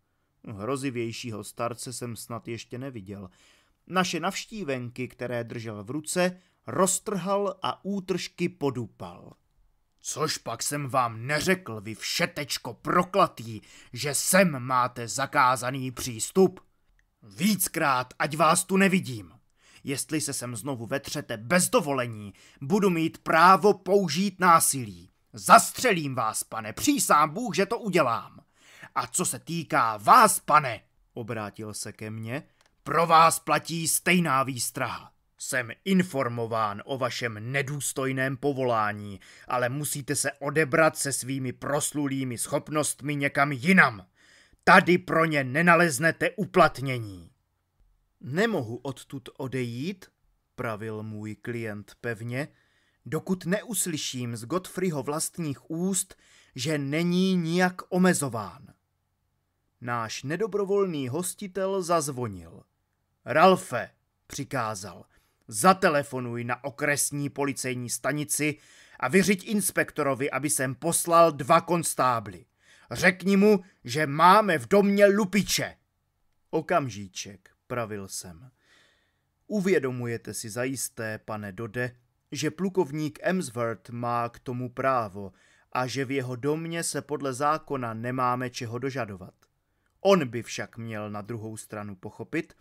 Hrozivějšího starce jsem snad ještě neviděl. Naše navštívenky, které držel v ruce, roztrhal a útržky podupal. Což pak jsem vám neřekl, vy všetečko proklatý, že sem máte zakázaný přístup? Víckrát, ať vás tu nevidím. Jestli se sem znovu vetřete bez dovolení, budu mít právo použít násilí. Zastřelím vás, pane, přísám Bůh, že to udělám. A co se týká vás, pane, obrátil se ke mně, pro vás platí stejná výstraha. Jsem informován o vašem nedůstojném povolání, ale musíte se odebrat se svými proslulými schopnostmi někam jinam. Tady pro ně nenaleznete uplatnění. Nemohu odtud odejít, pravil můj klient pevně, dokud neuslyším z Godfreyho vlastních úst, že není nijak omezován. Náš nedobrovolný hostitel zazvonil. Ralfe, přikázal, zatelefonuj na okresní policejní stanici a vyřiď inspektorovi, aby sem poslal dva konstábly. Řekni mu, že máme v domě lupiče. Okamžíček pravil jsem. Uvědomujete si zajisté, pane Dode, že plukovník Emsworth má k tomu právo a že v jeho domě se podle zákona nemáme čeho dožadovat. On by však měl na druhou stranu pochopit,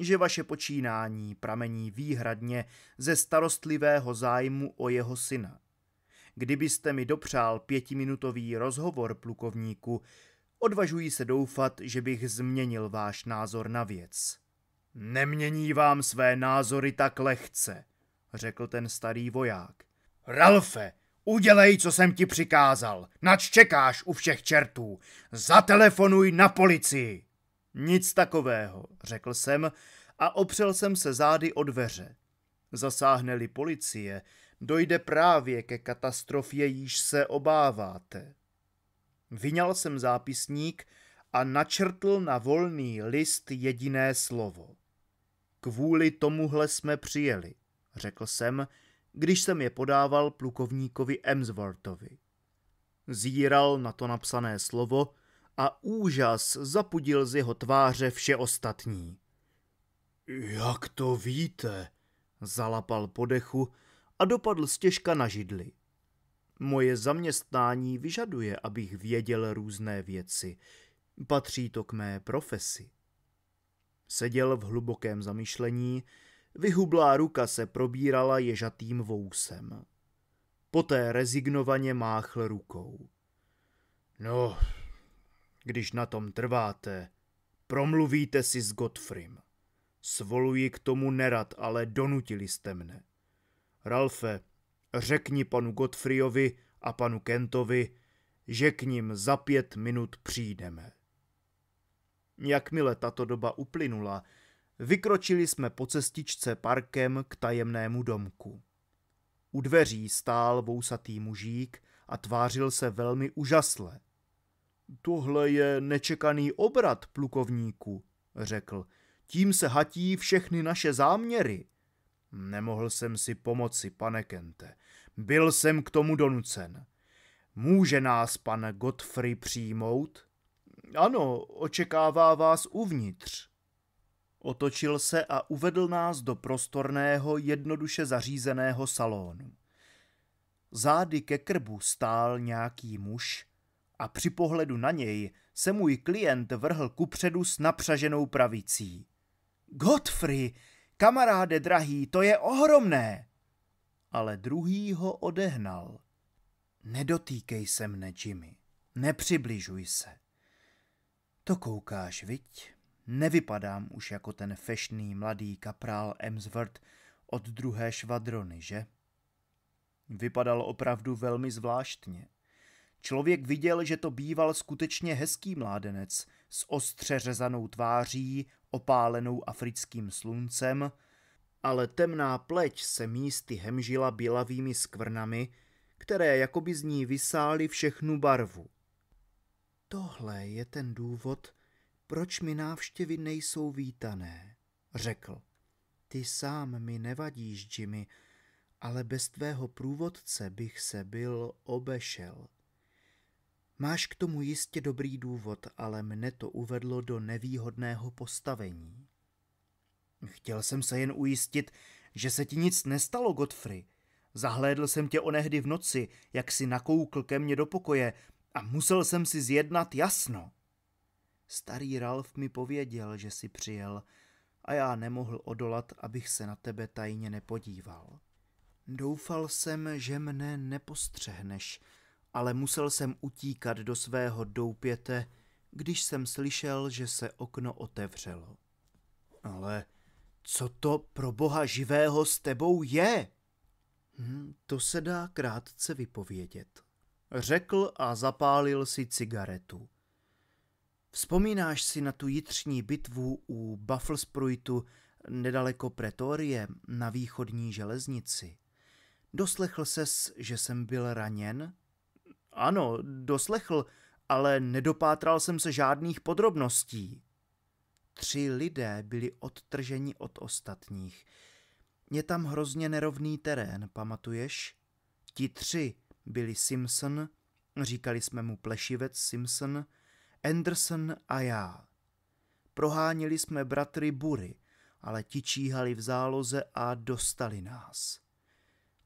že vaše počínání pramení výhradně ze starostlivého zájmu o jeho syna. Kdybyste mi dopřál pětiminutový rozhovor plukovníku, odvažuji se doufat, že bych změnil váš názor na věc. Nemění vám své názory tak lehce, řekl ten starý voják. Ralfe, udělej, co jsem ti přikázal. Nač čekáš u všech čertů. Zatelefonuj na policii. Nic takového, řekl jsem a opřel jsem se zády o dveře. Zasáhne-li policie, dojde právě ke katastrofě, již se obáváte. Vyňal jsem zápisník a načrtl na volný list jediné slovo. Kvůli tomuhle jsme přijeli, řekl jsem, když jsem je podával plukovníkovi Emsworthovi. Zíral na to napsané slovo a úžas zapudil z jeho tváře vše ostatní. Jak to víte? Zalapal podechu a dopadl stěžka na židli. Moje zaměstnání vyžaduje, abych věděl různé věci. Patří to k mé profesi. Seděl v hlubokém zamyšlení, vyhublá ruka se probírala ježatým vousem. Poté rezignovaně máchl rukou. No, když na tom trváte, promluvíte si s Godfrim. Svoluji k tomu nerad, ale donutili jste mne. Ralfe, řekni panu Godfriovi a panu Kentovi, že k ním za pět minut přijdeme. Jakmile tato doba uplynula, vykročili jsme po cestičce parkem k tajemnému domku. U dveří stál vousatý mužík a tvářil se velmi užasle. Tohle je nečekaný obrat, plukovníku, řekl. Tím se hatí všechny naše záměry. Nemohl jsem si pomoci, pane Kente. Byl jsem k tomu donucen. Může nás pan Godfrey přijmout? Ano, očekává vás uvnitř. Otočil se a uvedl nás do prostorného, jednoduše zařízeného salonu. Zády ke krbu stál nějaký muž a při pohledu na něj se můj klient vrhl kupředu s napřaženou pravicí. Godfrey, kamaráde drahý, to je ohromné! Ale druhý ho odehnal. Nedotýkej se mne, Jimmy, nepřibližuj se. To koukáš, viď? Nevypadám už jako ten fešný mladý kaprál Emsworth od druhé švadrony, že? Vypadal opravdu velmi zvláštně. Člověk viděl, že to býval skutečně hezký mládenec s ostře řezanou tváří, opálenou africkým sluncem, ale temná pleť se místy hemžila bělavými skvrnami, které jakoby z ní vysály všechnu barvu tohle je ten důvod, proč mi návštěvy nejsou vítané, řekl. Ty sám mi nevadíš, Jimmy, ale bez tvého průvodce bych se byl obešel. Máš k tomu jistě dobrý důvod, ale mne to uvedlo do nevýhodného postavení. Chtěl jsem se jen ujistit, že se ti nic nestalo, Godfrey. Zahlédl jsem tě onehdy v noci, jak si nakoukl ke mně do pokoje a musel jsem si zjednat jasno. Starý Ralf mi pověděl, že si přijel a já nemohl odolat, abych se na tebe tajně nepodíval. Doufal jsem, že mne nepostřehneš, ale musel jsem utíkat do svého doupěte, když jsem slyšel, že se okno otevřelo. Ale co to pro boha živého s tebou je? Hm, to se dá krátce vypovědět řekl a zapálil si cigaretu. Vzpomínáš si na tu jitřní bitvu u Bufflespruitu nedaleko Pretorie na východní železnici? Doslechl ses, že jsem byl raněn? Ano, doslechl, ale nedopátral jsem se žádných podrobností. Tři lidé byli odtrženi od ostatních. Je tam hrozně nerovný terén, pamatuješ? Ti tři Billy Simpson, říkali jsme mu plešivec Simpson, Anderson a já. Proháněli jsme bratry Bury, ale ti číhali v záloze a dostali nás.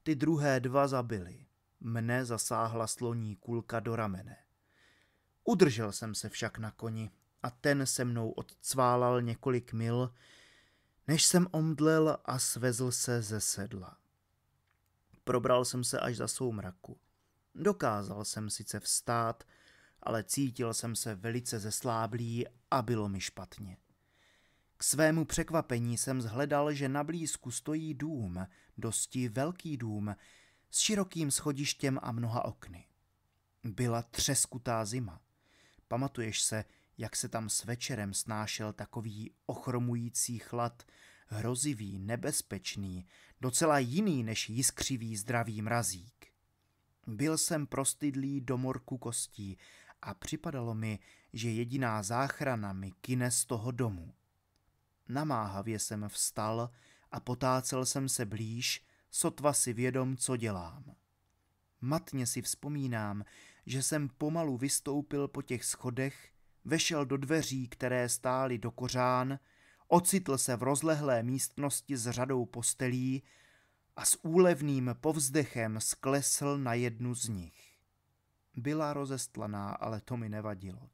Ty druhé dva zabili. Mne zasáhla sloní kulka do ramene. Udržel jsem se však na koni a ten se mnou odcválal několik mil, než jsem omdlel a svezl se ze sedla. Probral jsem se až za soumraku. Dokázal jsem sice vstát, ale cítil jsem se velice zesláblý a bylo mi špatně. K svému překvapení jsem zhledal, že na blízku stojí dům, dosti velký dům, s širokým schodištěm a mnoha okny. Byla třeskutá zima. Pamatuješ se, jak se tam s večerem snášel takový ochromující chlad, hrozivý, nebezpečný, docela jiný než jiskřivý zdravý mrazík. Byl jsem prostydlý do morku kostí a připadalo mi, že jediná záchrana mi kine z toho domu. Namáhavě jsem vstal a potácel jsem se blíž, sotva si vědom, co dělám. Matně si vzpomínám, že jsem pomalu vystoupil po těch schodech, vešel do dveří, které stály do kořán, ocitl se v rozlehlé místnosti s řadou postelí, a s úlevným povzdechem sklesl na jednu z nich. Byla rozestlaná, ale to mi nevadilo.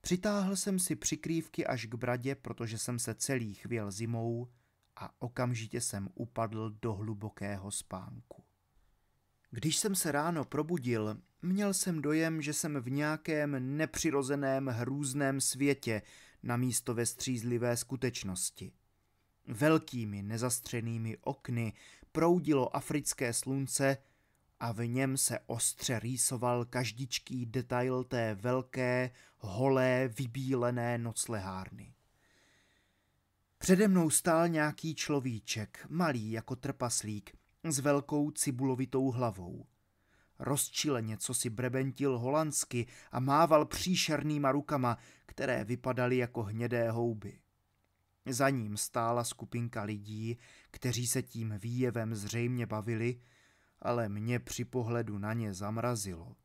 Přitáhl jsem si přikrývky až k bradě, protože jsem se celý chvěl zimou a okamžitě jsem upadl do hlubokého spánku. Když jsem se ráno probudil, měl jsem dojem, že jsem v nějakém nepřirozeném hrůzném světě, místo ve střízlivé skutečnosti. Velkými nezastřenými okny proudilo africké slunce a v něm se ostře rýsoval každičký detail té velké, holé, vybílené noclehárny. Přede mnou stál nějaký človíček, malý jako trpaslík, s velkou cibulovitou hlavou. Rozčileně co si brebentil holandsky a mával příšernýma rukama, které vypadaly jako hnědé houby. Za ním stála skupinka lidí, kteří se tím výjevem zřejmě bavili, ale mě při pohledu na ně zamrazilo.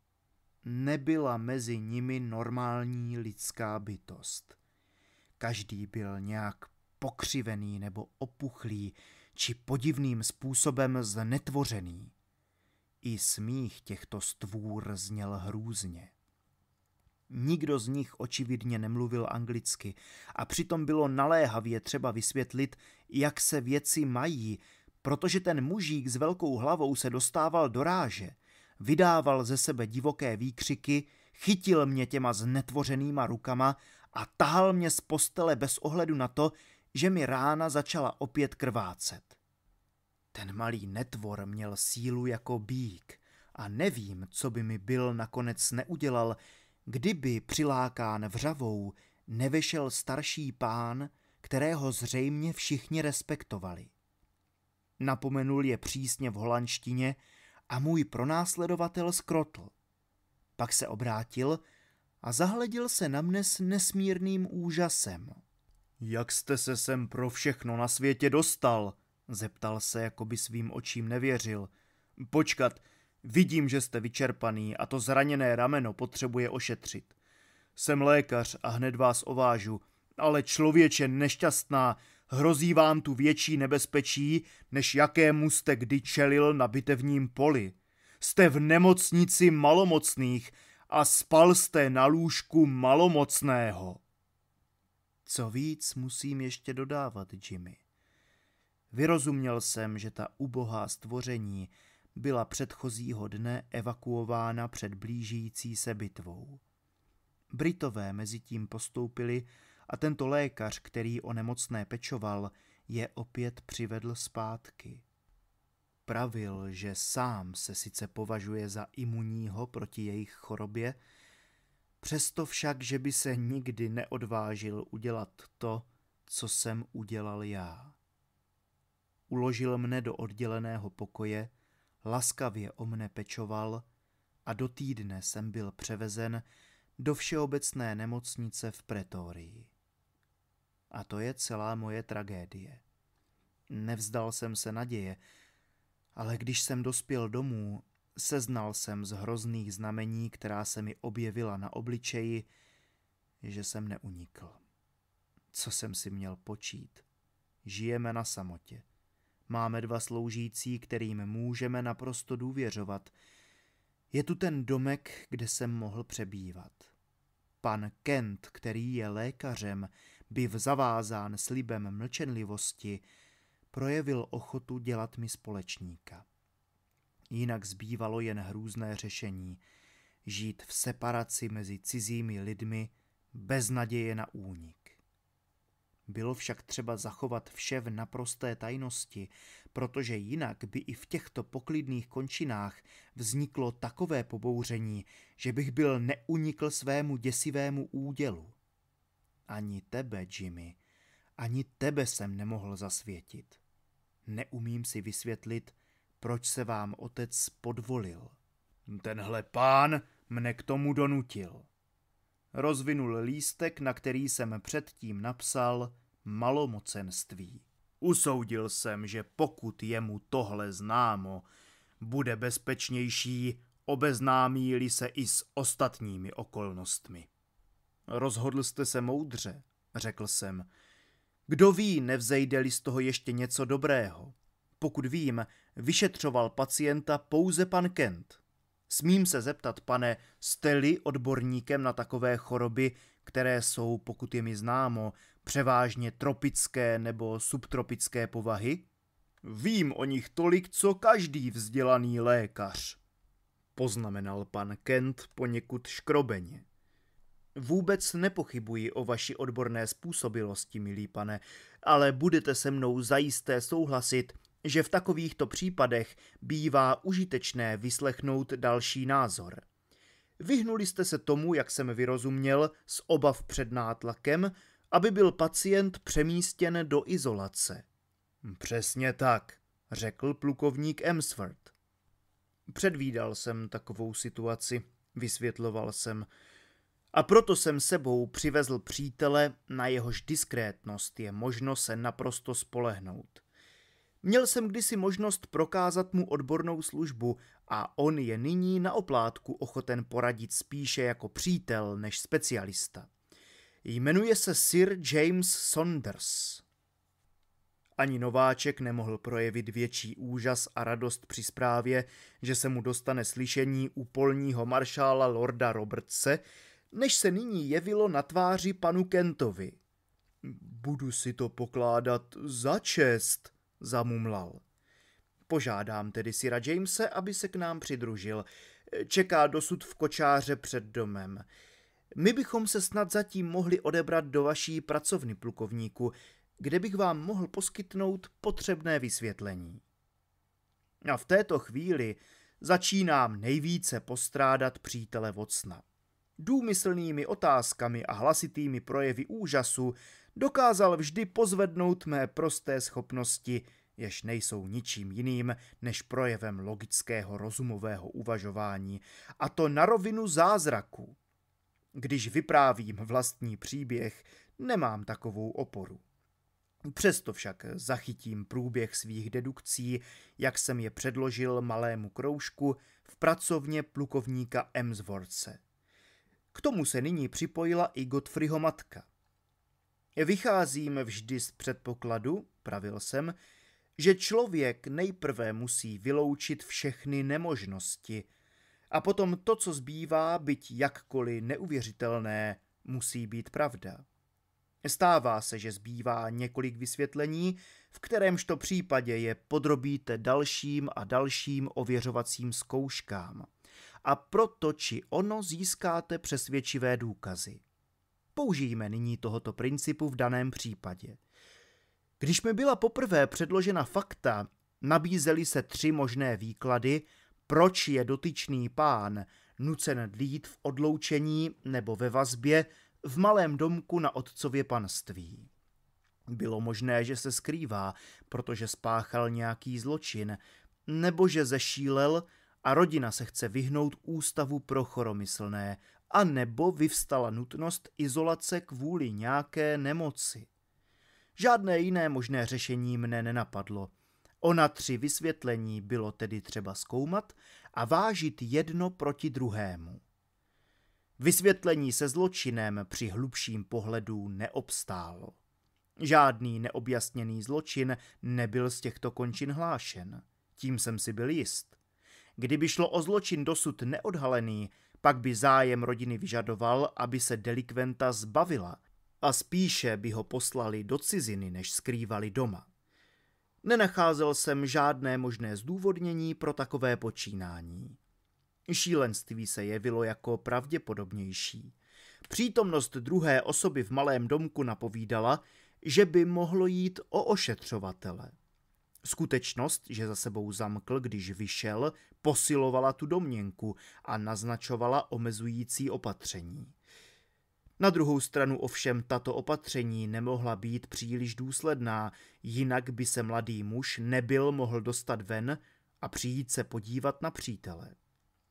Nebyla mezi nimi normální lidská bytost. Každý byl nějak pokřivený nebo opuchlý, či podivným způsobem znetvořený. I smích těchto stvůr zněl hrůzně. Nikdo z nich očividně nemluvil anglicky a přitom bylo naléhavě třeba vysvětlit, jak se věci mají, protože ten mužík s velkou hlavou se dostával do ráže, vydával ze sebe divoké výkřiky, chytil mě těma znetvořenýma rukama a tahal mě z postele bez ohledu na to, že mi rána začala opět krvácet. Ten malý netvor měl sílu jako bík a nevím, co by mi byl nakonec neudělal, Kdyby přilákán vřavou nevešel starší pán, kterého zřejmě všichni respektovali. Napomenul je přísně v holandštině a můj pronásledovatel skrotl. Pak se obrátil a zahledil se na mne s nesmírným úžasem. Jak jste se sem pro všechno na světě dostal? Zeptal se, jako by svým očím nevěřil. Počkat, Vidím, že jste vyčerpaný a to zraněné rameno potřebuje ošetřit. Jsem lékař a hned vás ovážu, ale člověče nešťastná, hrozí vám tu větší nebezpečí, než jakému jste kdy čelil na bitevním poli. Jste v nemocnici malomocných a spal jste na lůžku malomocného. Co víc musím ještě dodávat, Jimmy. Vyrozuměl jsem, že ta ubohá stvoření byla předchozího dne evakuována před blížící se bitvou. Britové mezi tím postoupili a tento lékař, který o nemocné pečoval, je opět přivedl zpátky. Pravil, že sám se sice považuje za imunního proti jejich chorobě, přesto však, že by se nikdy neodvážil udělat to, co jsem udělal já. Uložil mne do odděleného pokoje laskavě o mne pečoval a do týdne jsem byl převezen do všeobecné nemocnice v Pretorii. A to je celá moje tragédie. Nevzdal jsem se naděje, ale když jsem dospěl domů, seznal jsem z hrozných znamení, která se mi objevila na obličeji, že jsem neunikl. Co jsem si měl počít? Žijeme na samotě. Máme dva sloužící, kterým můžeme naprosto důvěřovat. Je tu ten domek, kde jsem mohl přebývat. Pan Kent, který je lékařem, by zavázán slibem mlčenlivosti, projevil ochotu dělat mi společníka. Jinak zbývalo jen hrůzné řešení. Žít v separaci mezi cizími lidmi bez naděje na únik. Bylo však třeba zachovat vše v naprosté tajnosti, protože jinak by i v těchto poklidných končinách vzniklo takové pobouření, že bych byl neunikl svému děsivému údělu. Ani tebe, Jimmy, ani tebe jsem nemohl zasvětit. Neumím si vysvětlit, proč se vám otec podvolil. Tenhle pán mne k tomu donutil rozvinul lístek, na který jsem předtím napsal malomocenství. Usoudil jsem, že pokud je mu tohle známo, bude bezpečnější, obeznámí-li se i s ostatními okolnostmi. Rozhodl jste se moudře, řekl jsem. Kdo ví, nevzejde-li z toho ještě něco dobrého. Pokud vím, vyšetřoval pacienta pouze pan Kent. Smím se zeptat, pane, jste-li odborníkem na takové choroby, které jsou, pokud je mi známo, převážně tropické nebo subtropické povahy? Vím o nich tolik, co každý vzdělaný lékař, poznamenal pan Kent poněkud škrobeně. Vůbec nepochybuji o vaší odborné způsobilosti, milý pane, ale budete se mnou zajisté souhlasit, že v takovýchto případech bývá užitečné vyslechnout další názor. Vyhnuli jste se tomu, jak jsem vyrozuměl, s obav před nátlakem, aby byl pacient přemístěn do izolace. Hm, přesně tak, řekl plukovník Emsworth. Předvídal jsem takovou situaci, vysvětloval jsem. A proto jsem sebou přivezl přítele, na jehož diskrétnost je možno se naprosto spolehnout. Měl jsem kdysi možnost prokázat mu odbornou službu a on je nyní na oplátku ochoten poradit spíše jako přítel než specialista. Jmenuje se Sir James Saunders. Ani nováček nemohl projevit větší úžas a radost při zprávě, že se mu dostane slyšení u polního maršála Lorda Robertse, než se nyní jevilo na tváři panu Kentovi. Budu si to pokládat za čest, zamumlal. Požádám tedy Sira Jamese, aby se k nám přidružil. Čeká dosud v kočáře před domem. My bychom se snad zatím mohli odebrat do vaší pracovny, plukovníku, kde bych vám mohl poskytnout potřebné vysvětlení. A v této chvíli začínám nejvíce postrádat přítele Vocna. Důmyslnými otázkami a hlasitými projevy úžasu dokázal vždy pozvednout mé prosté schopnosti, jež nejsou ničím jiným než projevem logického rozumového uvažování, a to na rovinu zázraku. Když vyprávím vlastní příběh, nemám takovou oporu. Přesto však zachytím průběh svých dedukcí, jak jsem je předložil malému kroužku v pracovně plukovníka Emsworthse. K tomu se nyní připojila i Godfreyho matka – Vycházím vždy z předpokladu, pravil jsem, že člověk nejprve musí vyloučit všechny nemožnosti a potom to, co zbývá, byť jakkoliv neuvěřitelné, musí být pravda. Stává se, že zbývá několik vysvětlení, v kterémž to případě je podrobíte dalším a dalším ověřovacím zkouškám. A proto či ono získáte přesvědčivé důkazy. Použijme nyní tohoto principu v daném případě. Když mi byla poprvé předložena fakta, nabízely se tři možné výklady, proč je dotyčný pán nucen dlít v odloučení nebo ve vazbě v malém domku na otcově panství. Bylo možné, že se skrývá, protože spáchal nějaký zločin, nebo že zešílel a rodina se chce vyhnout ústavu pro choromyslné a nebo vyvstala nutnost izolace kvůli nějaké nemoci. Žádné jiné možné řešení mne nenapadlo. Ona tři vysvětlení bylo tedy třeba zkoumat a vážit jedno proti druhému. Vysvětlení se zločinem při hlubším pohledu neobstálo. Žádný neobjasněný zločin nebyl z těchto končin hlášen. Tím jsem si byl jist. Kdyby šlo o zločin dosud neodhalený, pak by zájem rodiny vyžadoval, aby se delikventa zbavila a spíše by ho poslali do ciziny, než skrývali doma. Nenacházel jsem žádné možné zdůvodnění pro takové počínání. Šílenství se jevilo jako pravděpodobnější. Přítomnost druhé osoby v malém domku napovídala, že by mohlo jít o ošetřovatele. Skutečnost, že za sebou zamkl, když vyšel, posilovala tu domněnku a naznačovala omezující opatření. Na druhou stranu ovšem tato opatření nemohla být příliš důsledná, jinak by se mladý muž nebyl mohl dostat ven a přijít se podívat na přítele.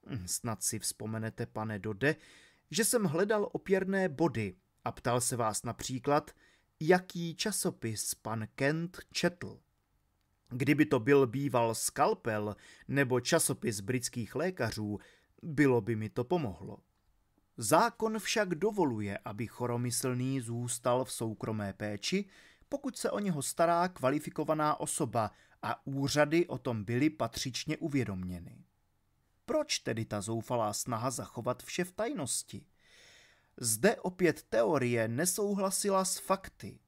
Hm, snad si vzpomenete, pane Dode, že jsem hledal opěrné body a ptal se vás například, jaký časopis pan Kent četl. Kdyby to byl býval skalpel nebo časopis britských lékařů, bylo by mi to pomohlo. Zákon však dovoluje, aby choromyslný zůstal v soukromé péči, pokud se o něho stará kvalifikovaná osoba a úřady o tom byly patřičně uvědoměny. Proč tedy ta zoufalá snaha zachovat vše v tajnosti? Zde opět teorie nesouhlasila s fakty –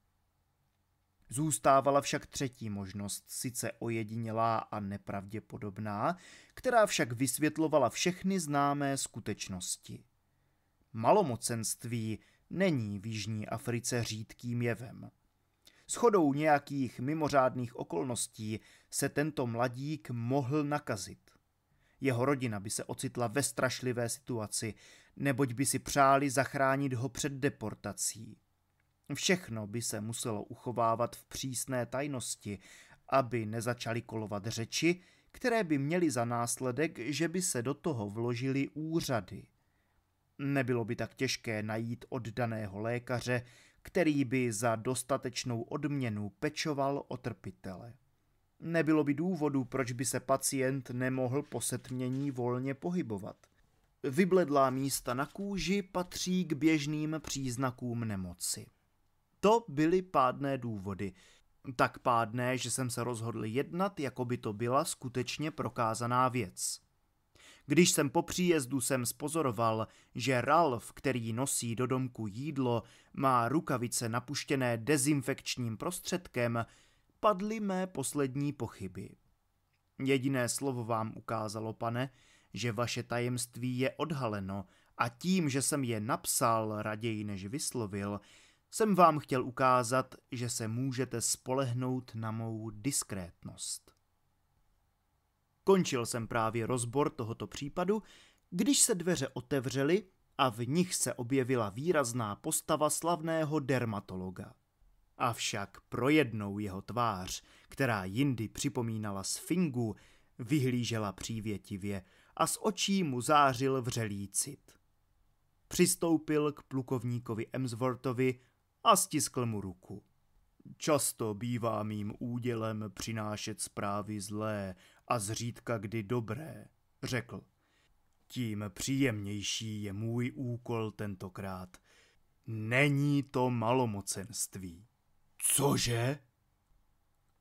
Zůstávala však třetí možnost, sice ojedinělá a nepravděpodobná, která však vysvětlovala všechny známé skutečnosti. Malomocenství není v Jižní Africe řídkým jevem. Schodou nějakých mimořádných okolností se tento mladík mohl nakazit. Jeho rodina by se ocitla ve strašlivé situaci, neboť by si přáli zachránit ho před deportací. Všechno by se muselo uchovávat v přísné tajnosti, aby nezačaly kolovat řeči, které by měly za následek, že by se do toho vložily úřady. Nebylo by tak těžké najít oddaného lékaře, který by za dostatečnou odměnu pečoval o trpitele. Nebylo by důvodu, proč by se pacient nemohl po setmění volně pohybovat. Vybledlá místa na kůži patří k běžným příznakům nemoci. To byly pádné důvody. Tak pádné, že jsem se rozhodl jednat, jako by to byla skutečně prokázaná věc. Když jsem po příjezdu sem spozoroval, že Ralf, který nosí do domku jídlo, má rukavice napuštěné dezinfekčním prostředkem, padly mé poslední pochyby. Jediné slovo vám ukázalo, pane, že vaše tajemství je odhaleno a tím, že jsem je napsal raději než vyslovil, jsem vám chtěl ukázat, že se můžete spolehnout na mou diskrétnost. Končil jsem právě rozbor tohoto případu, když se dveře otevřely a v nich se objevila výrazná postava slavného dermatologa. Avšak jednou jeho tvář, která jindy připomínala sfingu, vyhlížela přívětivě a z očí mu zářil vřelý cit. Přistoupil k plukovníkovi Emsworthovi a stiskl mu ruku. Často bývá mým údělem přinášet zprávy zlé a zřídka kdy dobré, řekl. Tím příjemnější je můj úkol tentokrát. Není to malomocenství. Cože?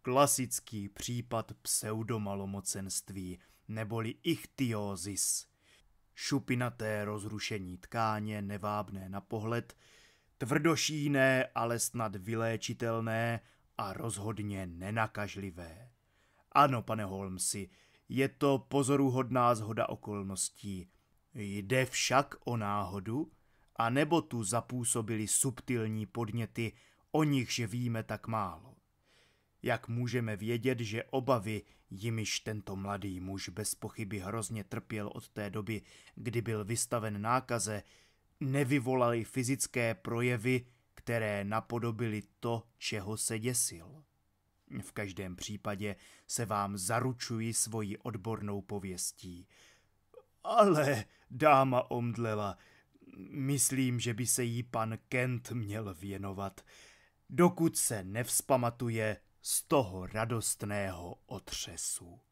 Klasický případ pseudomalomocenství, neboli ichtyozis. Šupinaté rozrušení tkáně nevábné na pohled – tvrdošíné, ale snad vyléčitelné a rozhodně nenakažlivé. Ano, pane Holmesi, je to pozoruhodná zhoda okolností. Jde však o náhodu, a nebo tu zapůsobili subtilní podněty, o nichž víme tak málo. Jak můžeme vědět, že obavy, jimiž tento mladý muž bez pochyby hrozně trpěl od té doby, kdy byl vystaven nákaze, Nevyvolali fyzické projevy, které napodobily to, čeho se děsil. V každém případě se vám zaručuji svoji odbornou pověstí. Ale, dáma omdlela, myslím, že by se jí pan Kent měl věnovat, dokud se nevzpamatuje z toho radostného otřesu.